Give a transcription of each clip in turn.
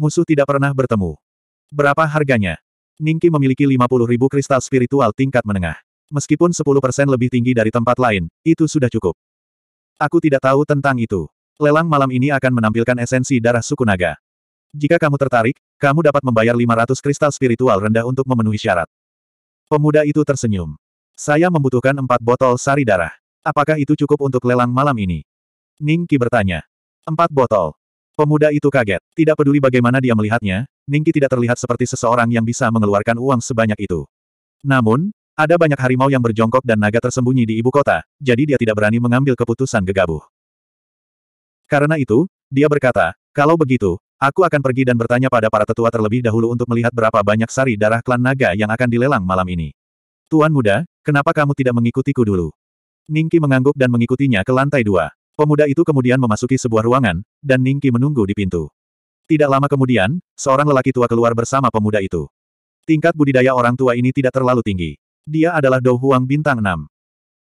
Musuh tidak pernah bertemu. Berapa harganya? Ningki memiliki 50 ribu kristal spiritual tingkat menengah. Meskipun 10% lebih tinggi dari tempat lain, itu sudah cukup. Aku tidak tahu tentang itu. Lelang malam ini akan menampilkan esensi darah suku naga. Jika kamu tertarik, kamu dapat membayar 500 kristal spiritual rendah untuk memenuhi syarat. Pemuda itu tersenyum. Saya membutuhkan empat botol sari darah. Apakah itu cukup untuk lelang malam ini? Ningki bertanya. Empat botol. Pemuda itu kaget. Tidak peduli bagaimana dia melihatnya, Ningki tidak terlihat seperti seseorang yang bisa mengeluarkan uang sebanyak itu. Namun, ada banyak harimau yang berjongkok dan naga tersembunyi di ibu kota, jadi dia tidak berani mengambil keputusan gegabah. Karena itu, dia berkata, kalau begitu, Aku akan pergi dan bertanya pada para tetua terlebih dahulu untuk melihat berapa banyak sari darah klan naga yang akan dilelang malam ini. Tuan muda, kenapa kamu tidak mengikutiku dulu? Ningki mengangguk dan mengikutinya ke lantai dua. Pemuda itu kemudian memasuki sebuah ruangan, dan Ningki menunggu di pintu. Tidak lama kemudian, seorang lelaki tua keluar bersama pemuda itu. Tingkat budidaya orang tua ini tidak terlalu tinggi. Dia adalah Dou Huang Bintang 6.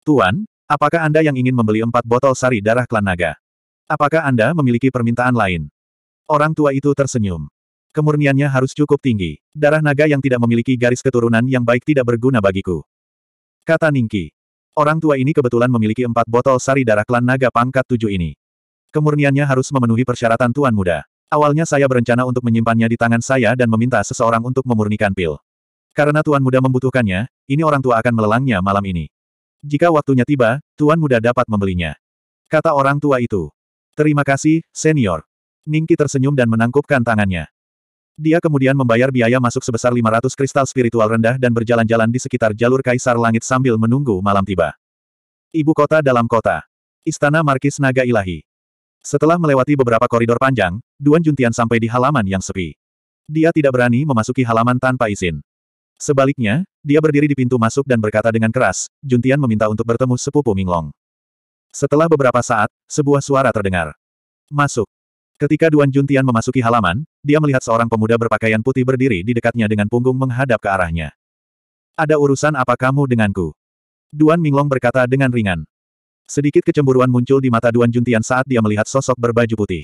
Tuan, apakah Anda yang ingin membeli empat botol sari darah klan naga? Apakah Anda memiliki permintaan lain? Orang tua itu tersenyum. Kemurniannya harus cukup tinggi. Darah naga yang tidak memiliki garis keturunan yang baik tidak berguna bagiku. Kata Ningki. Orang tua ini kebetulan memiliki empat botol sari darah klan naga pangkat tujuh ini. Kemurniannya harus memenuhi persyaratan tuan muda. Awalnya saya berencana untuk menyimpannya di tangan saya dan meminta seseorang untuk memurnikan pil. Karena tuan muda membutuhkannya, ini orang tua akan melelangnya malam ini. Jika waktunya tiba, tuan muda dapat membelinya. Kata orang tua itu. Terima kasih, senior. Ningki tersenyum dan menangkupkan tangannya. Dia kemudian membayar biaya masuk sebesar 500 kristal spiritual rendah dan berjalan-jalan di sekitar jalur kaisar langit sambil menunggu malam tiba. Ibu kota dalam kota. Istana Markis Naga Ilahi. Setelah melewati beberapa koridor panjang, Duan Juntian sampai di halaman yang sepi. Dia tidak berani memasuki halaman tanpa izin. Sebaliknya, dia berdiri di pintu masuk dan berkata dengan keras, Juntian meminta untuk bertemu sepupu Minglong. Setelah beberapa saat, sebuah suara terdengar. Masuk. Ketika Duan Juntian memasuki halaman, dia melihat seorang pemuda berpakaian putih berdiri di dekatnya dengan punggung menghadap ke arahnya. Ada urusan apa kamu denganku? Duan Minglong berkata dengan ringan. Sedikit kecemburuan muncul di mata Duan Juntian saat dia melihat sosok berbaju putih.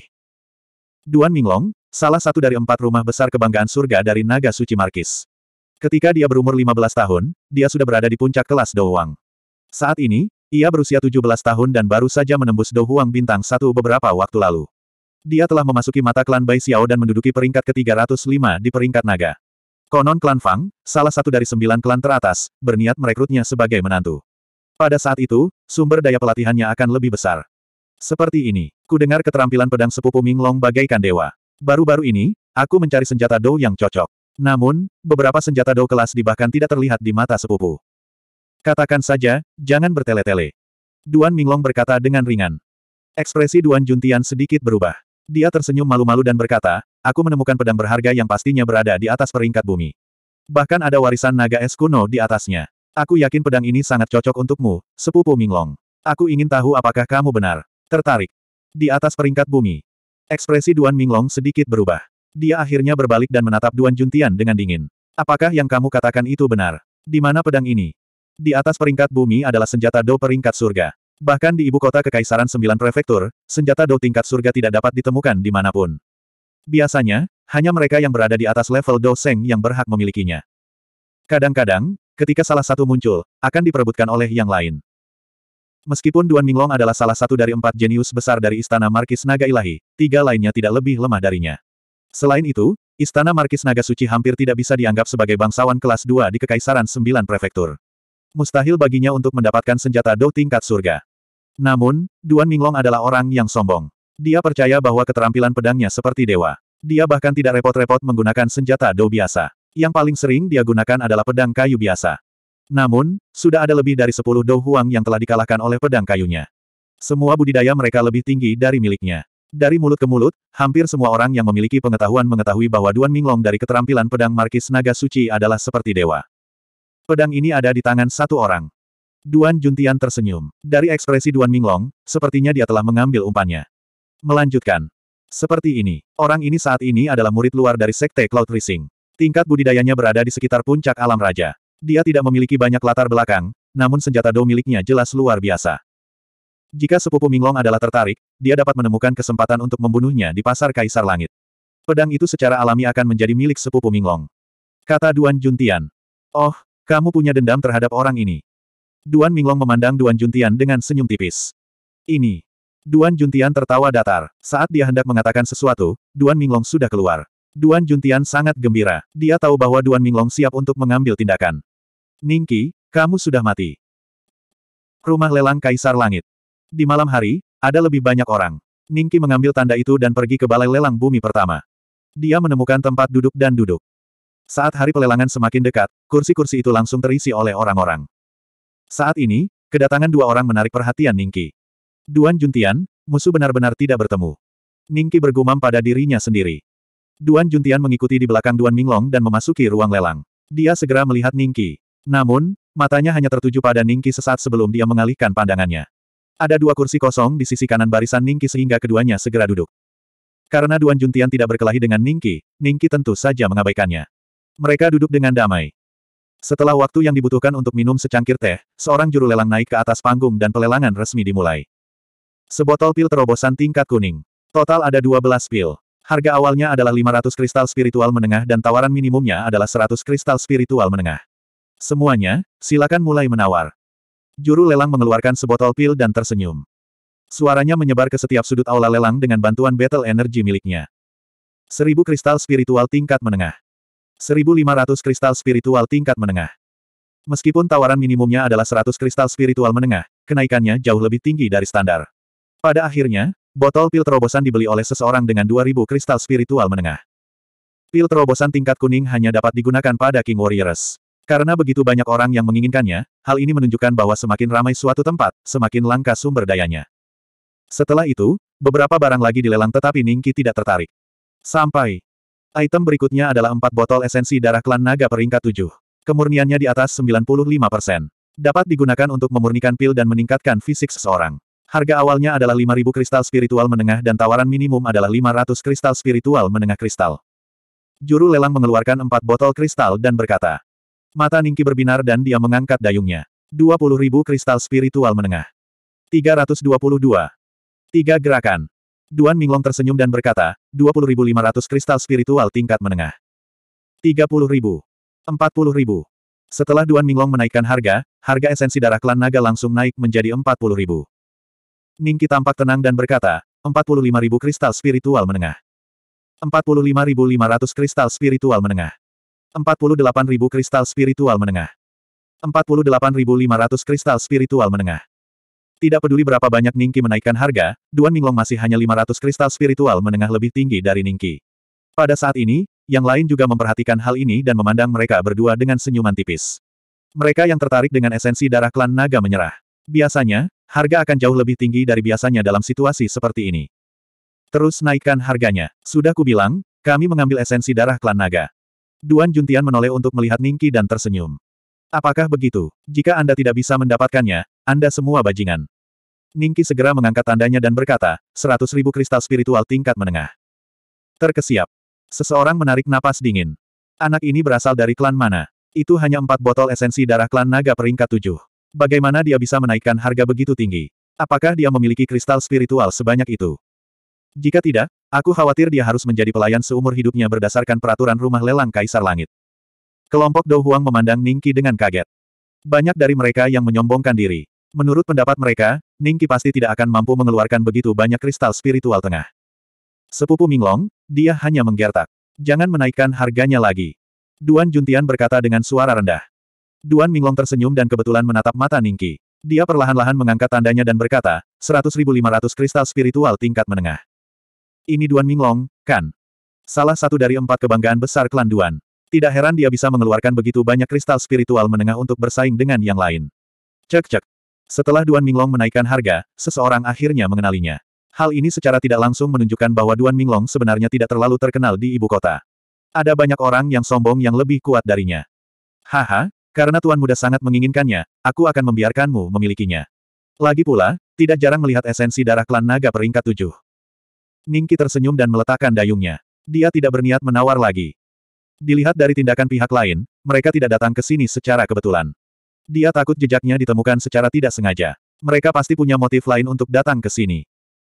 Duan Minglong, salah satu dari empat rumah besar kebanggaan surga dari Naga Suci Markis. Ketika dia berumur 15 tahun, dia sudah berada di puncak kelas Douwang. Saat ini, ia berusia 17 tahun dan baru saja menembus Douwang bintang satu beberapa waktu lalu. Dia telah memasuki mata klan Bai Xiao dan menduduki peringkat ke-305 di peringkat naga. Konon klan Fang, salah satu dari sembilan klan teratas, berniat merekrutnya sebagai menantu. Pada saat itu, sumber daya pelatihannya akan lebih besar. Seperti ini, ku dengar keterampilan pedang sepupu Minglong bagaikan dewa. Baru-baru ini, aku mencari senjata dou yang cocok. Namun, beberapa senjata dou kelas di bahkan tidak terlihat di mata sepupu. Katakan saja, jangan bertele-tele. Duan Minglong berkata dengan ringan. Ekspresi Duan Juntian sedikit berubah. Dia tersenyum malu-malu dan berkata, aku menemukan pedang berharga yang pastinya berada di atas peringkat bumi. Bahkan ada warisan naga es kuno di atasnya. Aku yakin pedang ini sangat cocok untukmu, sepupu Minglong. Aku ingin tahu apakah kamu benar. Tertarik. Di atas peringkat bumi. Ekspresi Duan Minglong sedikit berubah. Dia akhirnya berbalik dan menatap Duan Juntian dengan dingin. Apakah yang kamu katakan itu benar? Di mana pedang ini? Di atas peringkat bumi adalah senjata do peringkat surga. Bahkan di ibu kota Kekaisaran Sembilan Prefektur, senjata Dou tingkat surga tidak dapat ditemukan dimanapun. Biasanya, hanya mereka yang berada di atas level Dou Seng yang berhak memilikinya. Kadang-kadang, ketika salah satu muncul, akan diperebutkan oleh yang lain. Meskipun Duan Minglong adalah salah satu dari empat jenius besar dari Istana Markis Naga Ilahi, tiga lainnya tidak lebih lemah darinya. Selain itu, Istana Markis Naga Suci hampir tidak bisa dianggap sebagai bangsawan kelas dua di Kekaisaran Sembilan Prefektur. Mustahil baginya untuk mendapatkan senjata Dou tingkat surga. Namun, Duan Minglong adalah orang yang sombong. Dia percaya bahwa keterampilan pedangnya seperti dewa. Dia bahkan tidak repot-repot menggunakan senjata dou biasa. Yang paling sering dia gunakan adalah pedang kayu biasa. Namun, sudah ada lebih dari sepuluh dou huang yang telah dikalahkan oleh pedang kayunya. Semua budidaya mereka lebih tinggi dari miliknya. Dari mulut ke mulut, hampir semua orang yang memiliki pengetahuan mengetahui bahwa Duan Minglong dari keterampilan pedang Markis Naga Suci adalah seperti dewa. Pedang ini ada di tangan satu orang. Duan Juntian tersenyum. Dari ekspresi Duan Minglong, sepertinya dia telah mengambil umpannya. Melanjutkan. Seperti ini, orang ini saat ini adalah murid luar dari Sekte Cloud Rising. Tingkat budidayanya berada di sekitar puncak alam raja. Dia tidak memiliki banyak latar belakang, namun senjata Dou miliknya jelas luar biasa. Jika sepupu Minglong adalah tertarik, dia dapat menemukan kesempatan untuk membunuhnya di pasar Kaisar Langit. Pedang itu secara alami akan menjadi milik sepupu Minglong. Kata Duan Juntian. Oh, kamu punya dendam terhadap orang ini. Duan Minglong memandang Duan Juntian dengan senyum tipis. Ini. Duan Juntian tertawa datar. Saat dia hendak mengatakan sesuatu, Duan Minglong sudah keluar. Duan Juntian sangat gembira. Dia tahu bahwa Duan Minglong siap untuk mengambil tindakan. Ningki, kamu sudah mati. Rumah lelang Kaisar Langit. Di malam hari, ada lebih banyak orang. Ningki mengambil tanda itu dan pergi ke balai lelang bumi pertama. Dia menemukan tempat duduk dan duduk. Saat hari pelelangan semakin dekat, kursi-kursi itu langsung terisi oleh orang-orang. Saat ini, kedatangan dua orang menarik perhatian Ningki. Duan Juntian, musuh benar-benar tidak bertemu. Ningki bergumam pada dirinya sendiri. Duan Juntian mengikuti di belakang Duan Minglong dan memasuki ruang lelang. Dia segera melihat Ningki. Namun, matanya hanya tertuju pada Ningki sesaat sebelum dia mengalihkan pandangannya. Ada dua kursi kosong di sisi kanan barisan Ningki sehingga keduanya segera duduk. Karena Duan Juntian tidak berkelahi dengan Ningki, Ningki tentu saja mengabaikannya. Mereka duduk dengan damai. Setelah waktu yang dibutuhkan untuk minum secangkir teh, seorang juru lelang naik ke atas panggung dan pelelangan resmi dimulai. Sebotol pil terobosan tingkat kuning. Total ada 12 pil. Harga awalnya adalah 500 kristal spiritual menengah dan tawaran minimumnya adalah 100 kristal spiritual menengah. Semuanya, silakan mulai menawar. Juru lelang mengeluarkan sebotol pil dan tersenyum. Suaranya menyebar ke setiap sudut aula lelang dengan bantuan battle energy miliknya. Seribu kristal spiritual tingkat menengah. 1500 kristal spiritual tingkat menengah. Meskipun tawaran minimumnya adalah 100 kristal spiritual menengah, kenaikannya jauh lebih tinggi dari standar. Pada akhirnya, botol pil terobosan dibeli oleh seseorang dengan 2000 kristal spiritual menengah. Pil terobosan tingkat kuning hanya dapat digunakan pada King Warriors. Karena begitu banyak orang yang menginginkannya, hal ini menunjukkan bahwa semakin ramai suatu tempat, semakin langka sumber dayanya. Setelah itu, beberapa barang lagi dilelang tetapi Ningki tidak tertarik. Sampai Item berikutnya adalah empat botol esensi darah klan naga peringkat 7. Kemurniannya di atas 95%. Dapat digunakan untuk memurnikan pil dan meningkatkan fisik seseorang. Harga awalnya adalah 5.000 kristal spiritual menengah dan tawaran minimum adalah 500 kristal spiritual menengah kristal. Juru lelang mengeluarkan empat botol kristal dan berkata. Mata Ningki berbinar dan dia mengangkat dayungnya. 20.000 kristal spiritual menengah. 322. Tiga gerakan. Duan Minglong tersenyum dan berkata, 20.500 kristal spiritual tingkat menengah. 30.000. 40.000. Setelah Duan Minglong menaikkan harga, harga esensi darah klan naga langsung naik menjadi 40.000. Ningki tampak tenang dan berkata, 45.000 kristal spiritual menengah. 45.500 kristal spiritual menengah. 48.000 kristal spiritual menengah. 48.500 kristal spiritual menengah. Tidak peduli berapa banyak Ningki menaikkan harga, Duan Minglong masih hanya 500 kristal spiritual menengah lebih tinggi dari Ningki. Pada saat ini, yang lain juga memperhatikan hal ini dan memandang mereka berdua dengan senyuman tipis. Mereka yang tertarik dengan esensi darah klan naga menyerah. Biasanya, harga akan jauh lebih tinggi dari biasanya dalam situasi seperti ini. Terus naikkan harganya. Sudah kubilang, kami mengambil esensi darah klan naga. Duan Juntian menoleh untuk melihat Ningki dan tersenyum. Apakah begitu? Jika Anda tidak bisa mendapatkannya, Anda semua bajingan. Ningki segera mengangkat tandanya dan berkata, seratus ribu kristal spiritual tingkat menengah. Terkesiap. Seseorang menarik napas dingin. Anak ini berasal dari klan mana? Itu hanya empat botol esensi darah klan naga peringkat tujuh. Bagaimana dia bisa menaikkan harga begitu tinggi? Apakah dia memiliki kristal spiritual sebanyak itu? Jika tidak, aku khawatir dia harus menjadi pelayan seumur hidupnya berdasarkan peraturan rumah lelang Kaisar Langit. Kelompok Dou Huang memandang Ningki dengan kaget. Banyak dari mereka yang menyombongkan diri. Menurut pendapat mereka, Ningki pasti tidak akan mampu mengeluarkan begitu banyak kristal spiritual tengah. Sepupu Minglong, dia hanya menggertak. Jangan menaikkan harganya lagi. Duan Juntian berkata dengan suara rendah. Duan Minglong tersenyum dan kebetulan menatap mata Ningki. Dia perlahan-lahan mengangkat tandanya dan berkata, 100.500 kristal spiritual tingkat menengah. Ini Duan Minglong, kan? Salah satu dari empat kebanggaan besar klan Duan. Tidak heran dia bisa mengeluarkan begitu banyak kristal spiritual menengah untuk bersaing dengan yang lain. Cek-cek. Setelah Duan Minglong menaikkan harga, seseorang akhirnya mengenalinya. Hal ini secara tidak langsung menunjukkan bahwa Duan Minglong sebenarnya tidak terlalu terkenal di ibu kota. Ada banyak orang yang sombong yang lebih kuat darinya. Haha, karena Tuan Muda sangat menginginkannya, aku akan membiarkanmu memilikinya. Lagi pula, tidak jarang melihat esensi darah klan naga peringkat tujuh. Ningki tersenyum dan meletakkan dayungnya. Dia tidak berniat menawar lagi. Dilihat dari tindakan pihak lain, mereka tidak datang ke sini secara kebetulan. Dia takut jejaknya ditemukan secara tidak sengaja. Mereka pasti punya motif lain untuk datang ke sini.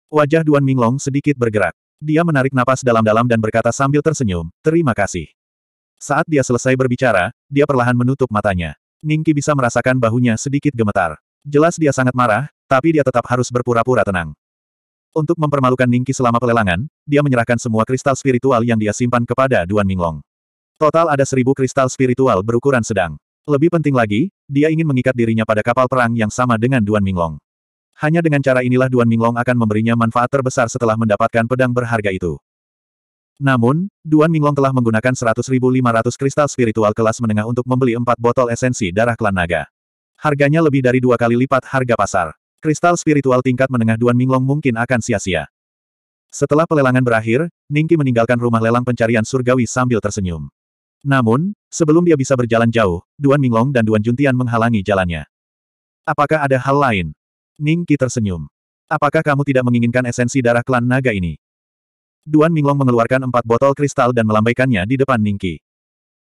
Wajah Duan Minglong sedikit bergerak. Dia menarik napas dalam-dalam dan berkata sambil tersenyum, terima kasih. Saat dia selesai berbicara, dia perlahan menutup matanya. Ningki bisa merasakan bahunya sedikit gemetar. Jelas dia sangat marah, tapi dia tetap harus berpura-pura tenang. Untuk mempermalukan Ningki selama pelelangan, dia menyerahkan semua kristal spiritual yang dia simpan kepada Duan Minglong. Total ada seribu kristal spiritual berukuran sedang. Lebih penting lagi, dia ingin mengikat dirinya pada kapal perang yang sama dengan Duan Minglong. Hanya dengan cara inilah Duan Minglong akan memberinya manfaat terbesar setelah mendapatkan pedang berharga itu. Namun, Duan Minglong telah menggunakan 100.500 kristal spiritual kelas menengah untuk membeli empat botol esensi darah klan naga. Harganya lebih dari dua kali lipat harga pasar. Kristal spiritual tingkat menengah Duan Minglong mungkin akan sia-sia. Setelah pelelangan berakhir, Ningki meninggalkan rumah lelang pencarian surgawi sambil tersenyum. Namun, sebelum dia bisa berjalan jauh, Duan Minglong dan Duan Juntian menghalangi jalannya. Apakah ada hal lain? Ning Qi tersenyum. Apakah kamu tidak menginginkan esensi darah klan naga ini? Duan Minglong mengeluarkan empat botol kristal dan melambaikannya di depan Ning Qi.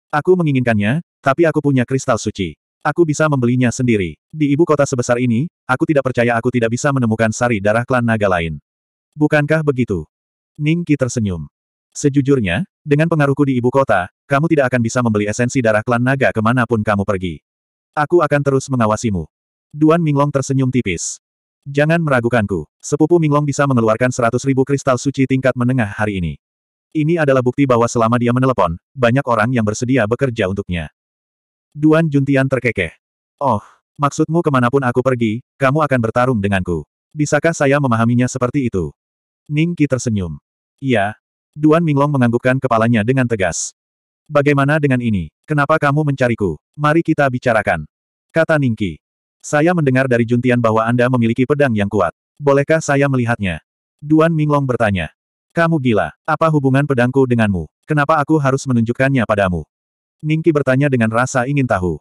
Aku menginginkannya, tapi aku punya kristal suci. Aku bisa membelinya sendiri. Di ibu kota sebesar ini, aku tidak percaya aku tidak bisa menemukan sari darah klan naga lain. Bukankah begitu? Ning Qi tersenyum. Sejujurnya, dengan pengaruhku di ibu kota, kamu tidak akan bisa membeli esensi darah klan naga kemanapun kamu pergi. Aku akan terus mengawasimu. Duan Minglong tersenyum tipis. Jangan meragukanku. Sepupu Minglong bisa mengeluarkan seratus ribu kristal suci tingkat menengah hari ini. Ini adalah bukti bahwa selama dia menelepon, banyak orang yang bersedia bekerja untuknya. Duan Juntian terkekeh. Oh, maksudmu kemanapun aku pergi, kamu akan bertarung denganku. Bisakah saya memahaminya seperti itu? Ning Qi tersenyum. Iya. Duan Minglong menganggukkan kepalanya dengan tegas. Bagaimana dengan ini? Kenapa kamu mencariku? Mari kita bicarakan. Kata Ningki. Saya mendengar dari Juntian bahwa Anda memiliki pedang yang kuat. Bolehkah saya melihatnya? Duan Minglong bertanya. Kamu gila. Apa hubungan pedangku denganmu? Kenapa aku harus menunjukkannya padamu? Ningki bertanya dengan rasa ingin tahu.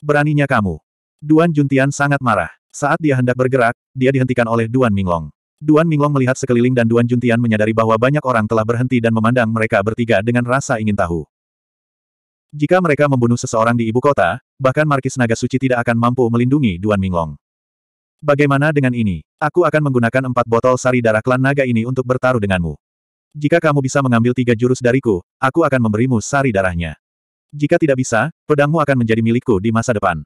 Beraninya kamu. Duan Juntian sangat marah. Saat dia hendak bergerak, dia dihentikan oleh Duan Minglong. Duan Minglong melihat sekeliling dan Duan Juntian menyadari bahwa banyak orang telah berhenti dan memandang mereka bertiga dengan rasa ingin tahu. Jika mereka membunuh seseorang di ibu kota, bahkan Markis Naga Suci tidak akan mampu melindungi Duan Minglong. Bagaimana dengan ini? Aku akan menggunakan empat botol sari darah klan naga ini untuk bertaruh denganmu. Jika kamu bisa mengambil tiga jurus dariku, aku akan memberimu sari darahnya. Jika tidak bisa, pedangmu akan menjadi milikku di masa depan.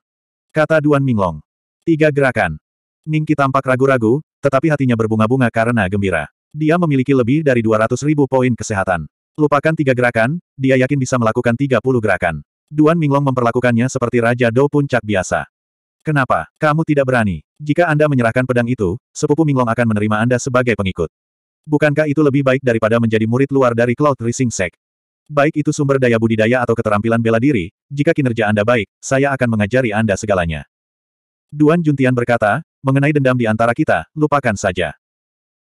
Kata Duan Minglong. Tiga gerakan. Ningki tampak ragu-ragu, tetapi hatinya berbunga-bunga karena gembira. Dia memiliki lebih dari 200 ribu poin kesehatan. Lupakan tiga gerakan, dia yakin bisa melakukan 30 gerakan. Duan Minglong memperlakukannya seperti Raja Dou Puncak biasa. Kenapa? Kamu tidak berani. Jika Anda menyerahkan pedang itu, sepupu Minglong akan menerima Anda sebagai pengikut. Bukankah itu lebih baik daripada menjadi murid luar dari Cloud Rising Sect? Baik itu sumber daya budidaya atau keterampilan bela diri, jika kinerja Anda baik, saya akan mengajari Anda segalanya. Duan Juntian berkata, mengenai dendam di antara kita, lupakan saja.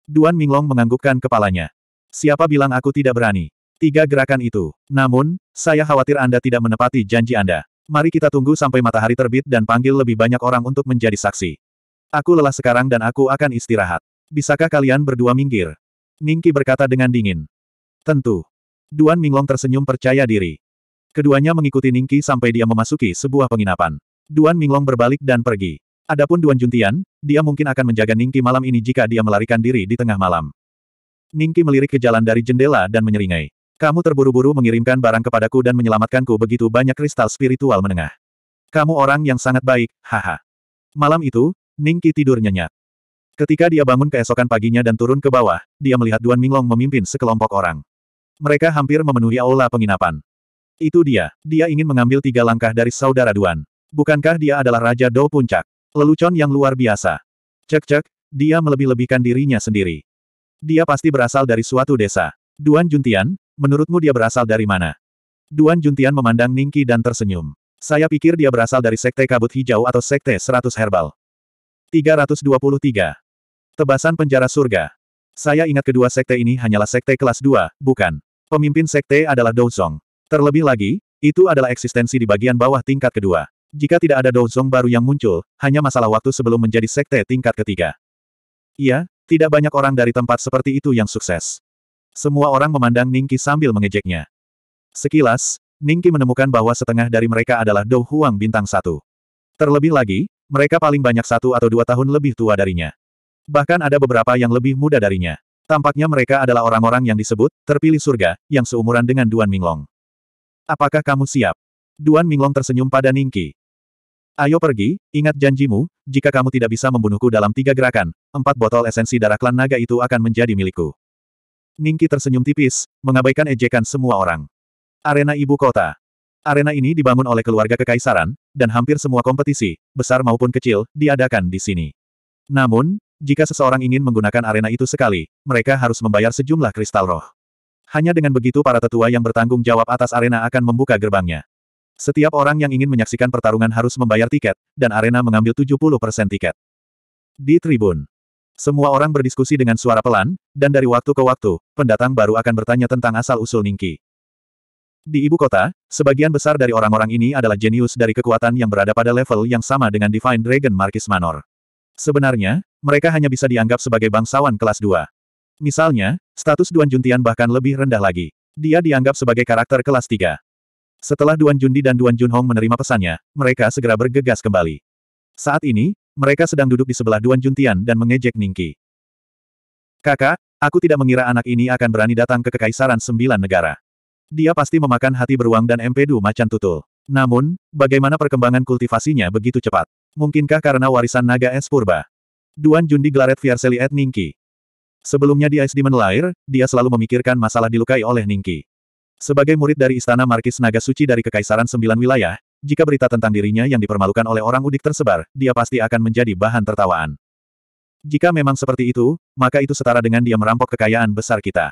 Duan Minglong menganggukkan kepalanya. Siapa bilang aku tidak berani? Tiga gerakan itu. Namun, saya khawatir Anda tidak menepati janji Anda. Mari kita tunggu sampai matahari terbit dan panggil lebih banyak orang untuk menjadi saksi. Aku lelah sekarang dan aku akan istirahat. Bisakah kalian berdua minggir? Ningki berkata dengan dingin. Tentu. Duan Minglong tersenyum percaya diri. Keduanya mengikuti Ningki sampai dia memasuki sebuah penginapan. Duan Minglong berbalik dan pergi. Adapun Duan Juntian, dia mungkin akan menjaga Ningki malam ini jika dia melarikan diri di tengah malam. Ningki melirik ke jalan dari jendela dan menyeringai. Kamu terburu-buru mengirimkan barang kepadaku dan menyelamatkanku begitu banyak kristal spiritual menengah. Kamu orang yang sangat baik, haha. Malam itu, Ningki tidur nyenyak. Ketika dia bangun keesokan paginya dan turun ke bawah, dia melihat Duan Minglong memimpin sekelompok orang. Mereka hampir memenuhi aula penginapan. Itu dia, dia ingin mengambil tiga langkah dari saudara Duan. Bukankah dia adalah Raja Dou Puncak? Lelucon yang luar biasa. Cek-cek, dia melebih-lebihkan dirinya sendiri. Dia pasti berasal dari suatu desa. Duan Juntian, menurutmu dia berasal dari mana? Duan Juntian memandang Ningki dan tersenyum. Saya pikir dia berasal dari Sekte Kabut Hijau atau Sekte 100 Herbal. 323. Tebasan Penjara Surga. Saya ingat kedua sekte ini hanyalah sekte kelas 2, bukan. Pemimpin sekte adalah Zong. Terlebih lagi, itu adalah eksistensi di bagian bawah tingkat kedua. Jika tidak ada Zong baru yang muncul, hanya masalah waktu sebelum menjadi sekte tingkat ketiga. Iya, tidak banyak orang dari tempat seperti itu yang sukses. Semua orang memandang Ningki sambil mengejeknya. Sekilas, Ningki menemukan bahwa setengah dari mereka adalah Dou Huang bintang satu. Terlebih lagi, mereka paling banyak satu atau dua tahun lebih tua darinya. Bahkan ada beberapa yang lebih muda darinya. Tampaknya mereka adalah orang-orang yang disebut, terpilih surga, yang seumuran dengan Duan Minglong. Apakah kamu siap? Duan Minglong tersenyum pada Ningki. Ayo pergi, ingat janjimu, jika kamu tidak bisa membunuhku dalam tiga gerakan, empat botol esensi darah klan naga itu akan menjadi milikku. Ningki tersenyum tipis, mengabaikan ejekan semua orang. Arena Ibu Kota Arena ini dibangun oleh keluarga kekaisaran, dan hampir semua kompetisi, besar maupun kecil, diadakan di sini. Namun, jika seseorang ingin menggunakan arena itu sekali, mereka harus membayar sejumlah kristal roh. Hanya dengan begitu para tetua yang bertanggung jawab atas arena akan membuka gerbangnya. Setiap orang yang ingin menyaksikan pertarungan harus membayar tiket, dan arena mengambil 70% tiket. Di tribun, semua orang berdiskusi dengan suara pelan, dan dari waktu ke waktu, pendatang baru akan bertanya tentang asal-usul Ningki. Di ibu kota, sebagian besar dari orang-orang ini adalah jenius dari kekuatan yang berada pada level yang sama dengan Divine Dragon Markis Manor. Sebenarnya, mereka hanya bisa dianggap sebagai bangsawan kelas 2. Misalnya, status Duan Juntian bahkan lebih rendah lagi. Dia dianggap sebagai karakter kelas 3. Setelah Duan Jundi dan Duan Junhong menerima pesannya, mereka segera bergegas kembali. Saat ini, mereka sedang duduk di sebelah Duan Juntian dan mengejek Ningki. Kakak, aku tidak mengira anak ini akan berani datang ke Kekaisaran Sembilan Negara. Dia pasti memakan hati beruang dan empedu macan tutul. Namun, bagaimana perkembangan kultivasinya begitu cepat? Mungkinkah karena warisan naga es purba? Duan Jundi Glaret Vierseli et Ningki. Sebelumnya di Ice Demon Lair, dia selalu memikirkan masalah dilukai oleh Ningki. Sebagai murid dari Istana Markis Naga Suci dari Kekaisaran Sembilan Wilayah, jika berita tentang dirinya yang dipermalukan oleh orang udik tersebar, dia pasti akan menjadi bahan tertawaan. Jika memang seperti itu, maka itu setara dengan dia merampok kekayaan besar kita.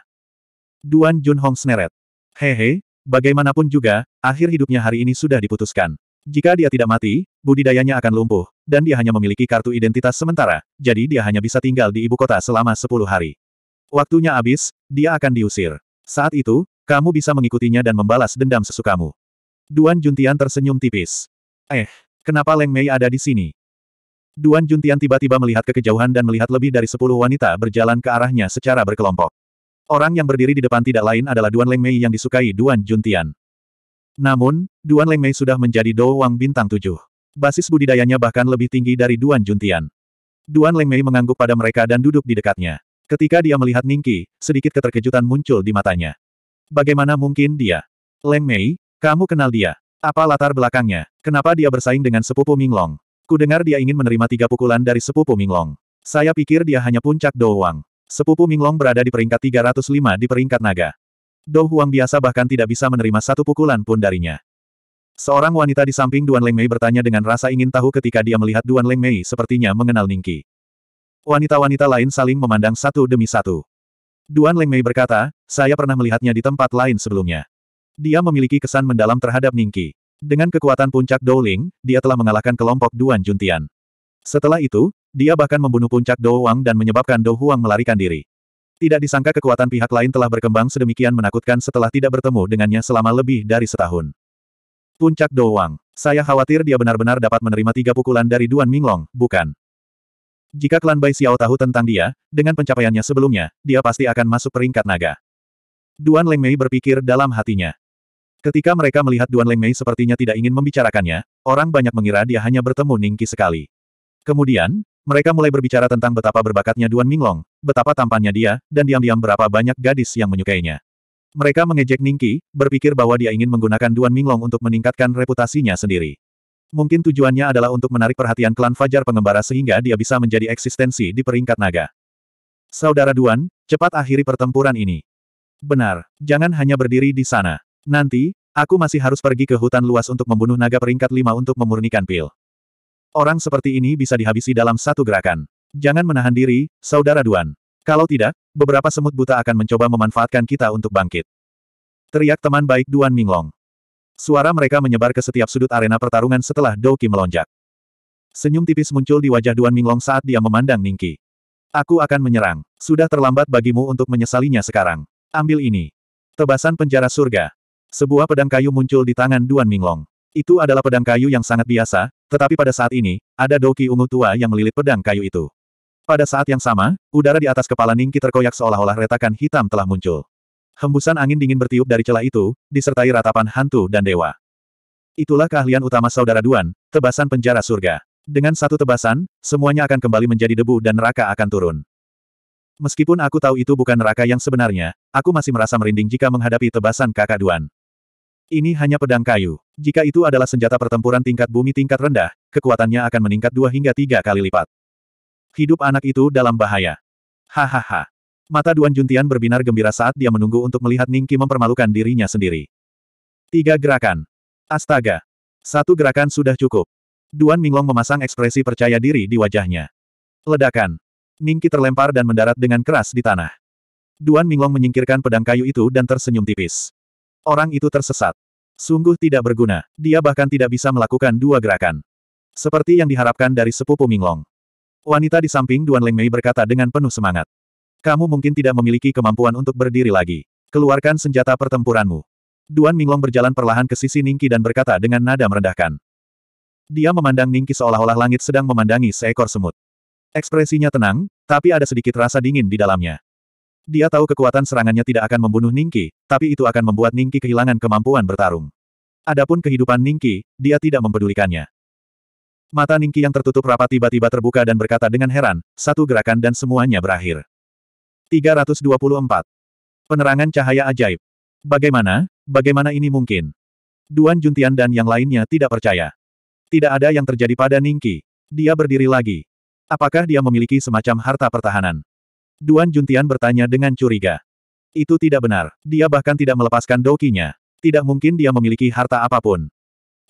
Duan Junhong sneret. Hehe, bagaimanapun juga, akhir hidupnya hari ini sudah diputuskan. Jika dia tidak mati, budidayanya akan lumpuh, dan dia hanya memiliki kartu identitas sementara, jadi dia hanya bisa tinggal di ibu kota selama 10 hari. Waktunya habis, dia akan diusir. Saat itu, kamu bisa mengikutinya dan membalas dendam sesukamu. Duan Juntian tersenyum tipis. Eh, kenapa Leng Mei ada di sini? Duan Juntian tiba-tiba melihat ke kejauhan dan melihat lebih dari sepuluh wanita berjalan ke arahnya secara berkelompok. Orang yang berdiri di depan tidak lain adalah Duan Leng Mei yang disukai Duan Juntian. Namun, Duan Leng Mei sudah menjadi Do Wang bintang tujuh. Basis budidayanya bahkan lebih tinggi dari Duan Juntian. Duan Leng Mei mengangguk pada mereka dan duduk di dekatnya. Ketika dia melihat Ningki, sedikit keterkejutan muncul di matanya. Bagaimana mungkin dia? Leng Mei, kamu kenal dia. Apa latar belakangnya? Kenapa dia bersaing dengan sepupu Minglong? Kudengar dia ingin menerima tiga pukulan dari sepupu Minglong. Saya pikir dia hanya puncak doang. Sepupu Minglong berada di peringkat 305 di peringkat naga. Do Huang biasa bahkan tidak bisa menerima satu pukulan pun darinya. Seorang wanita di samping Duan Leng Mei bertanya dengan rasa ingin tahu ketika dia melihat Duan Leng Mei sepertinya mengenal Ningki. Wanita-wanita lain saling memandang satu demi satu. Duan Leng Mei berkata, saya pernah melihatnya di tempat lain sebelumnya. Dia memiliki kesan mendalam terhadap Ningki. Dengan kekuatan puncak Dou Ling, dia telah mengalahkan kelompok Duan Juntian. Setelah itu, dia bahkan membunuh puncak Dou Wang dan menyebabkan Dou Huang melarikan diri. Tidak disangka kekuatan pihak lain telah berkembang sedemikian menakutkan setelah tidak bertemu dengannya selama lebih dari setahun. Puncak Dou Wang. Saya khawatir dia benar-benar dapat menerima tiga pukulan dari Duan Minglong, bukan? Jika klan Bai Xiao tahu tentang dia, dengan pencapaiannya sebelumnya, dia pasti akan masuk peringkat naga. Duan Leng Mei berpikir dalam hatinya. Ketika mereka melihat Duan Leng Mei sepertinya tidak ingin membicarakannya, orang banyak mengira dia hanya bertemu Ningki sekali. Kemudian, mereka mulai berbicara tentang betapa berbakatnya Duan Minglong, betapa tampannya dia, dan diam-diam berapa banyak gadis yang menyukainya. Mereka mengejek Ningki, berpikir bahwa dia ingin menggunakan Duan Minglong untuk meningkatkan reputasinya sendiri. Mungkin tujuannya adalah untuk menarik perhatian klan Fajar Pengembara sehingga dia bisa menjadi eksistensi di peringkat naga. Saudara Duan, cepat akhiri pertempuran ini. Benar, jangan hanya berdiri di sana. Nanti, aku masih harus pergi ke hutan luas untuk membunuh naga peringkat lima untuk memurnikan pil. Orang seperti ini bisa dihabisi dalam satu gerakan. Jangan menahan diri, Saudara Duan. Kalau tidak, beberapa semut buta akan mencoba memanfaatkan kita untuk bangkit. Teriak teman baik Duan Minglong. Suara mereka menyebar ke setiap sudut arena pertarungan setelah Doki melonjak. Senyum tipis muncul di wajah Duan Minglong saat dia memandang Ningki. Aku akan menyerang. Sudah terlambat bagimu untuk menyesalinya sekarang. Ambil ini. Tebasan penjara surga. Sebuah pedang kayu muncul di tangan Duan Minglong. Itu adalah pedang kayu yang sangat biasa, tetapi pada saat ini, ada Doki ungu tua yang melilit pedang kayu itu. Pada saat yang sama, udara di atas kepala Ningki terkoyak seolah-olah retakan hitam telah muncul. Hembusan angin dingin bertiup dari celah itu, disertai ratapan hantu dan dewa. Itulah keahlian utama saudara Duan, tebasan penjara surga. Dengan satu tebasan, semuanya akan kembali menjadi debu dan neraka akan turun. Meskipun aku tahu itu bukan neraka yang sebenarnya, aku masih merasa merinding jika menghadapi tebasan kakak Duan. Ini hanya pedang kayu. Jika itu adalah senjata pertempuran tingkat bumi tingkat rendah, kekuatannya akan meningkat dua hingga tiga kali lipat. Hidup anak itu dalam bahaya. Hahaha. Mata Duan Juntian berbinar gembira saat dia menunggu untuk melihat Ningki mempermalukan dirinya sendiri. Tiga gerakan. Astaga. Satu gerakan sudah cukup. Duan Minglong memasang ekspresi percaya diri di wajahnya. Ledakan. Ningki terlempar dan mendarat dengan keras di tanah. Duan Minglong menyingkirkan pedang kayu itu dan tersenyum tipis. Orang itu tersesat. Sungguh tidak berguna. Dia bahkan tidak bisa melakukan dua gerakan. Seperti yang diharapkan dari sepupu Minglong. Wanita di samping Duan Lengmei berkata dengan penuh semangat. Kamu mungkin tidak memiliki kemampuan untuk berdiri lagi. Keluarkan senjata pertempuranmu. Duan Minglong berjalan perlahan ke sisi Ningki dan berkata dengan nada merendahkan. Dia memandang Ningki seolah-olah langit sedang memandangi seekor semut. Ekspresinya tenang, tapi ada sedikit rasa dingin di dalamnya. Dia tahu kekuatan serangannya tidak akan membunuh Ningki, tapi itu akan membuat Ningki kehilangan kemampuan bertarung. Adapun kehidupan Ningki, dia tidak mempedulikannya. Mata Ningki yang tertutup rapat tiba-tiba terbuka dan berkata dengan heran, satu gerakan dan semuanya berakhir. 324. Penerangan cahaya ajaib. Bagaimana, bagaimana ini mungkin? Duan Juntian dan yang lainnya tidak percaya. Tidak ada yang terjadi pada Ningki. Dia berdiri lagi. Apakah dia memiliki semacam harta pertahanan? Duan Juntian bertanya dengan curiga. Itu tidak benar. Dia bahkan tidak melepaskan dokinya. Tidak mungkin dia memiliki harta apapun.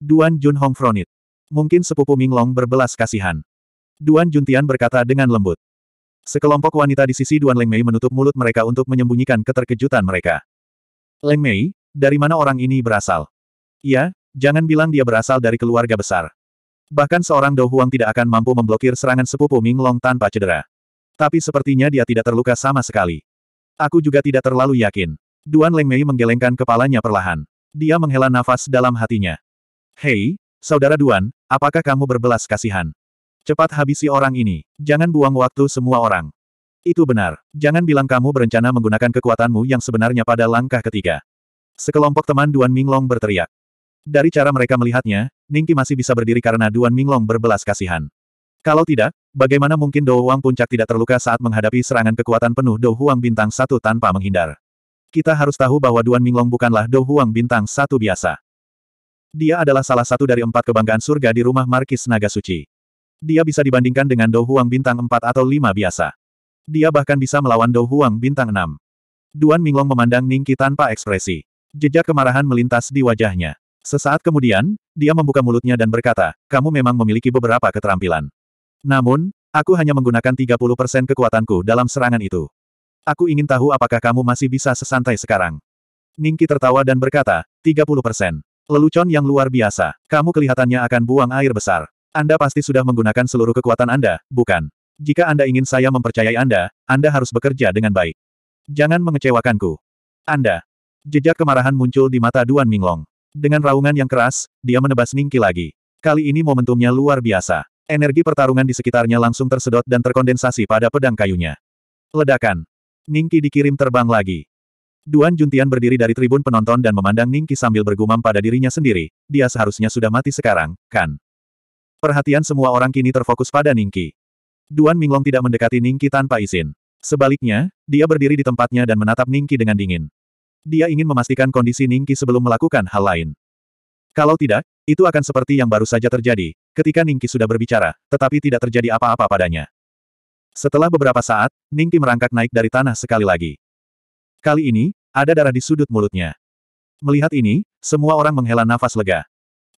Duan Jun Hong Fronit. Mungkin sepupu Minglong berbelas kasihan. Duan Juntian berkata dengan lembut. Sekelompok wanita di sisi Duan Leng Mei menutup mulut mereka untuk menyembunyikan keterkejutan mereka. Leng Mei, dari mana orang ini berasal? Ya, jangan bilang dia berasal dari keluarga besar. Bahkan seorang Dou Huang tidak akan mampu memblokir serangan sepupu Ming Long tanpa cedera. Tapi sepertinya dia tidak terluka sama sekali. Aku juga tidak terlalu yakin. Duan Leng Mei menggelengkan kepalanya perlahan. Dia menghela nafas dalam hatinya. Hei, Saudara Duan, apakah kamu berbelas kasihan? Cepat habisi orang ini. Jangan buang waktu semua orang. Itu benar. Jangan bilang kamu berencana menggunakan kekuatanmu yang sebenarnya pada langkah ketiga. Sekelompok teman Duan Minglong berteriak. Dari cara mereka melihatnya, Ningki masih bisa berdiri karena Duan Minglong berbelas kasihan. Kalau tidak, bagaimana mungkin Dou Huang Puncak tidak terluka saat menghadapi serangan kekuatan penuh Dou Huang Bintang satu tanpa menghindar? Kita harus tahu bahwa Duan Minglong bukanlah Dou Huang Bintang satu biasa. Dia adalah salah satu dari empat kebanggaan surga di rumah Markis Naga Suci. Dia bisa dibandingkan dengan Dou Huang bintang 4 atau 5 biasa. Dia bahkan bisa melawan Dou Huang bintang 6. Duan Minglong memandang Ningki tanpa ekspresi. Jejak kemarahan melintas di wajahnya. Sesaat kemudian, dia membuka mulutnya dan berkata, kamu memang memiliki beberapa keterampilan. Namun, aku hanya menggunakan 30% kekuatanku dalam serangan itu. Aku ingin tahu apakah kamu masih bisa sesantai sekarang. Ningki tertawa dan berkata, 30%. Lelucon yang luar biasa, kamu kelihatannya akan buang air besar. Anda pasti sudah menggunakan seluruh kekuatan Anda, bukan? Jika Anda ingin saya mempercayai Anda, Anda harus bekerja dengan baik. Jangan mengecewakanku. Anda. Jejak kemarahan muncul di mata Duan Minglong. Dengan raungan yang keras, dia menebas Ningki lagi. Kali ini momentumnya luar biasa. Energi pertarungan di sekitarnya langsung tersedot dan terkondensasi pada pedang kayunya. Ledakan. Ningki dikirim terbang lagi. Duan Juntian berdiri dari tribun penonton dan memandang Ningki sambil bergumam pada dirinya sendiri, dia seharusnya sudah mati sekarang, kan? Perhatian semua orang kini terfokus pada Ningki. Duan Minglong tidak mendekati Ningki tanpa izin. Sebaliknya, dia berdiri di tempatnya dan menatap Ningki dengan dingin. Dia ingin memastikan kondisi Ningki sebelum melakukan hal lain. Kalau tidak, itu akan seperti yang baru saja terjadi, ketika Ningki sudah berbicara, tetapi tidak terjadi apa-apa padanya. Setelah beberapa saat, Ningki merangkak naik dari tanah sekali lagi. Kali ini, ada darah di sudut mulutnya. Melihat ini, semua orang menghela nafas lega.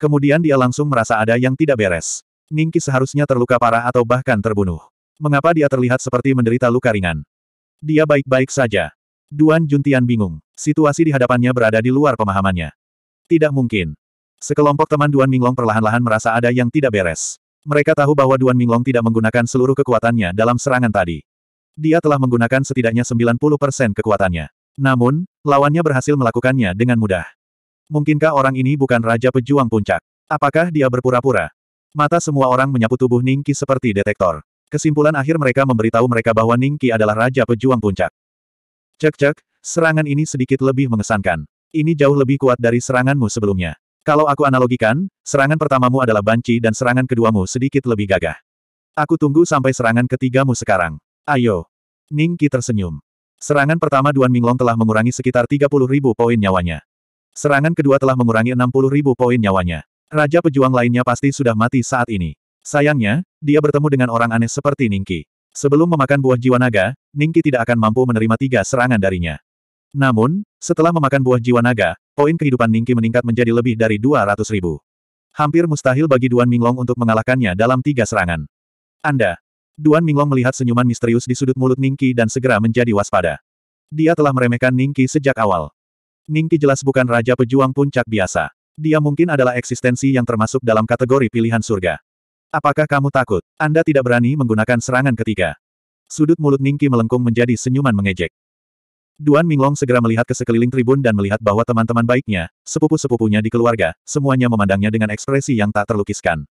Kemudian dia langsung merasa ada yang tidak beres. Ningki seharusnya terluka parah atau bahkan terbunuh. Mengapa dia terlihat seperti menderita luka ringan? Dia baik-baik saja. Duan Juntian bingung. Situasi di hadapannya berada di luar pemahamannya. Tidak mungkin. Sekelompok teman Duan Minglong perlahan-lahan merasa ada yang tidak beres. Mereka tahu bahwa Duan Minglong tidak menggunakan seluruh kekuatannya dalam serangan tadi. Dia telah menggunakan setidaknya 90% kekuatannya. Namun, lawannya berhasil melakukannya dengan mudah. Mungkinkah orang ini bukan Raja Pejuang Puncak? Apakah dia berpura-pura? Mata semua orang menyapu tubuh Ningki seperti detektor. Kesimpulan akhir mereka memberitahu mereka bahwa Ningki adalah Raja Pejuang Puncak. Cek-cek, serangan ini sedikit lebih mengesankan. Ini jauh lebih kuat dari seranganmu sebelumnya. Kalau aku analogikan, serangan pertamamu adalah banci dan serangan keduamu sedikit lebih gagah. Aku tunggu sampai serangan ketigamu sekarang. Ayo. Ningki tersenyum. Serangan pertama Duan Minglong telah mengurangi sekitar 30 ribu poin nyawanya. Serangan kedua telah mengurangi 60 ribu poin nyawanya. Raja pejuang lainnya pasti sudah mati saat ini. Sayangnya, dia bertemu dengan orang aneh seperti Ningki. Sebelum memakan buah jiwa naga, Ningki tidak akan mampu menerima tiga serangan darinya. Namun, setelah memakan buah jiwa naga, poin kehidupan Ningki meningkat menjadi lebih dari 200 ribu. Hampir mustahil bagi Duan Minglong untuk mengalahkannya dalam tiga serangan. Anda. Duan Minglong melihat senyuman misterius di sudut mulut Ningki dan segera menjadi waspada. Dia telah meremehkan Ningki sejak awal. Ningki jelas bukan Raja Pejuang Puncak biasa. Dia mungkin adalah eksistensi yang termasuk dalam kategori pilihan surga. Apakah kamu takut? Anda tidak berani menggunakan serangan ketiga. Sudut mulut Ningki melengkung menjadi senyuman mengejek. Duan Minglong segera melihat ke sekeliling tribun dan melihat bahwa teman-teman baiknya, sepupu-sepupunya di keluarga, semuanya memandangnya dengan ekspresi yang tak terlukiskan.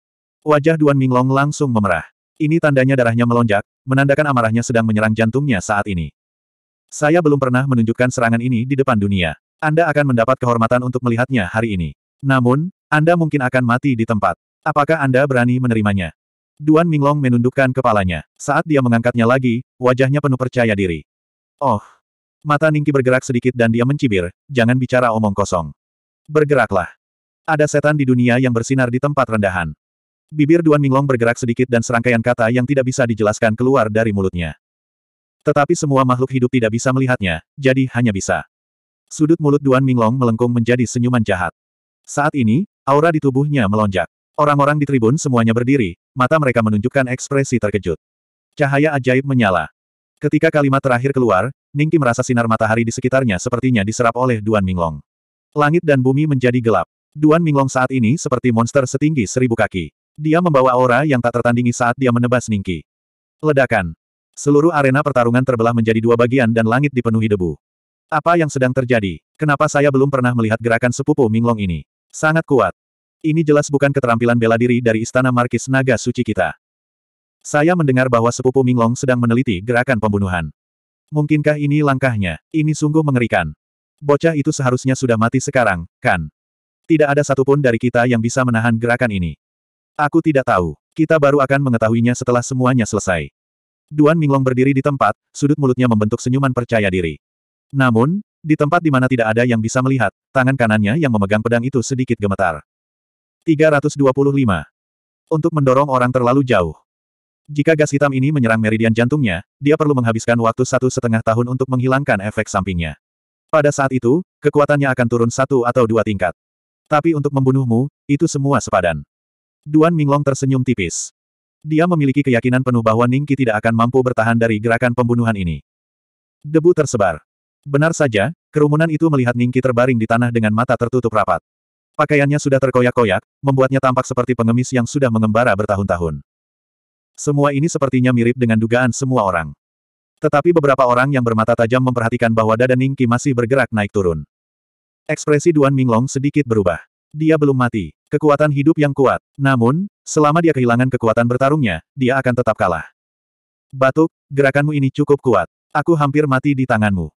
Wajah Duan Minglong langsung memerah. Ini tandanya darahnya melonjak, menandakan amarahnya sedang menyerang jantungnya saat ini. Saya belum pernah menunjukkan serangan ini di depan dunia. Anda akan mendapat kehormatan untuk melihatnya hari ini. Namun, Anda mungkin akan mati di tempat. Apakah Anda berani menerimanya? Duan Minglong menundukkan kepalanya. Saat dia mengangkatnya lagi, wajahnya penuh percaya diri. Oh! Mata Ningki bergerak sedikit dan dia mencibir, jangan bicara omong kosong. Bergeraklah. Ada setan di dunia yang bersinar di tempat rendahan. Bibir Duan Minglong bergerak sedikit dan serangkaian kata yang tidak bisa dijelaskan keluar dari mulutnya. Tetapi semua makhluk hidup tidak bisa melihatnya, jadi hanya bisa Sudut mulut Duan Minglong melengkung menjadi senyuman jahat. Saat ini, aura di tubuhnya melonjak. Orang-orang di tribun semuanya berdiri, mata mereka menunjukkan ekspresi terkejut. Cahaya ajaib menyala. Ketika kalimat terakhir keluar, Ningki merasa sinar matahari di sekitarnya sepertinya diserap oleh Duan Minglong. Langit dan bumi menjadi gelap. Duan Minglong saat ini seperti monster setinggi seribu kaki. Dia membawa aura yang tak tertandingi saat dia menebas Ningki. Ledakan. Seluruh arena pertarungan terbelah menjadi dua bagian dan langit dipenuhi debu. Apa yang sedang terjadi? Kenapa saya belum pernah melihat gerakan sepupu Minglong ini? Sangat kuat. Ini jelas bukan keterampilan bela diri dari Istana Markis Naga Suci kita. Saya mendengar bahwa sepupu Minglong sedang meneliti gerakan pembunuhan. Mungkinkah ini langkahnya? Ini sungguh mengerikan. Bocah itu seharusnya sudah mati sekarang, kan? Tidak ada satupun dari kita yang bisa menahan gerakan ini. Aku tidak tahu. Kita baru akan mengetahuinya setelah semuanya selesai. Duan Minglong berdiri di tempat, sudut mulutnya membentuk senyuman percaya diri. Namun, di tempat di mana tidak ada yang bisa melihat, tangan kanannya yang memegang pedang itu sedikit gemetar. 325. Untuk mendorong orang terlalu jauh. Jika gas hitam ini menyerang meridian jantungnya, dia perlu menghabiskan waktu satu setengah tahun untuk menghilangkan efek sampingnya. Pada saat itu, kekuatannya akan turun satu atau dua tingkat. Tapi untuk membunuhmu, itu semua sepadan. Duan Minglong tersenyum tipis. Dia memiliki keyakinan penuh bahwa Ningki tidak akan mampu bertahan dari gerakan pembunuhan ini. Debu tersebar. Benar saja, kerumunan itu melihat Ningki terbaring di tanah dengan mata tertutup rapat. Pakaiannya sudah terkoyak-koyak, membuatnya tampak seperti pengemis yang sudah mengembara bertahun-tahun. Semua ini sepertinya mirip dengan dugaan semua orang. Tetapi beberapa orang yang bermata tajam memperhatikan bahwa dada Ningki masih bergerak naik turun. Ekspresi Duan Minglong sedikit berubah. Dia belum mati. Kekuatan hidup yang kuat. Namun, selama dia kehilangan kekuatan bertarungnya, dia akan tetap kalah. Batuk, gerakanmu ini cukup kuat. Aku hampir mati di tanganmu.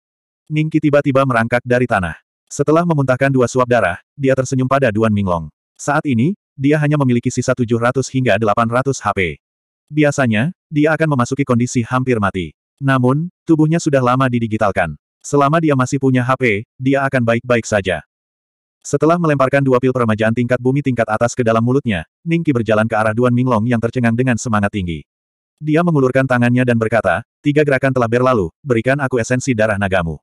Ningki tiba-tiba merangkak dari tanah. Setelah memuntahkan dua suap darah, dia tersenyum pada Duan Minglong. Saat ini, dia hanya memiliki sisa 700 hingga 800 HP. Biasanya, dia akan memasuki kondisi hampir mati. Namun, tubuhnya sudah lama didigitalkan. Selama dia masih punya HP, dia akan baik-baik saja. Setelah melemparkan dua pil peremajaan tingkat bumi tingkat atas ke dalam mulutnya, Ningki berjalan ke arah Duan Minglong yang tercengang dengan semangat tinggi. Dia mengulurkan tangannya dan berkata, tiga gerakan telah berlalu, berikan aku esensi darah nagamu.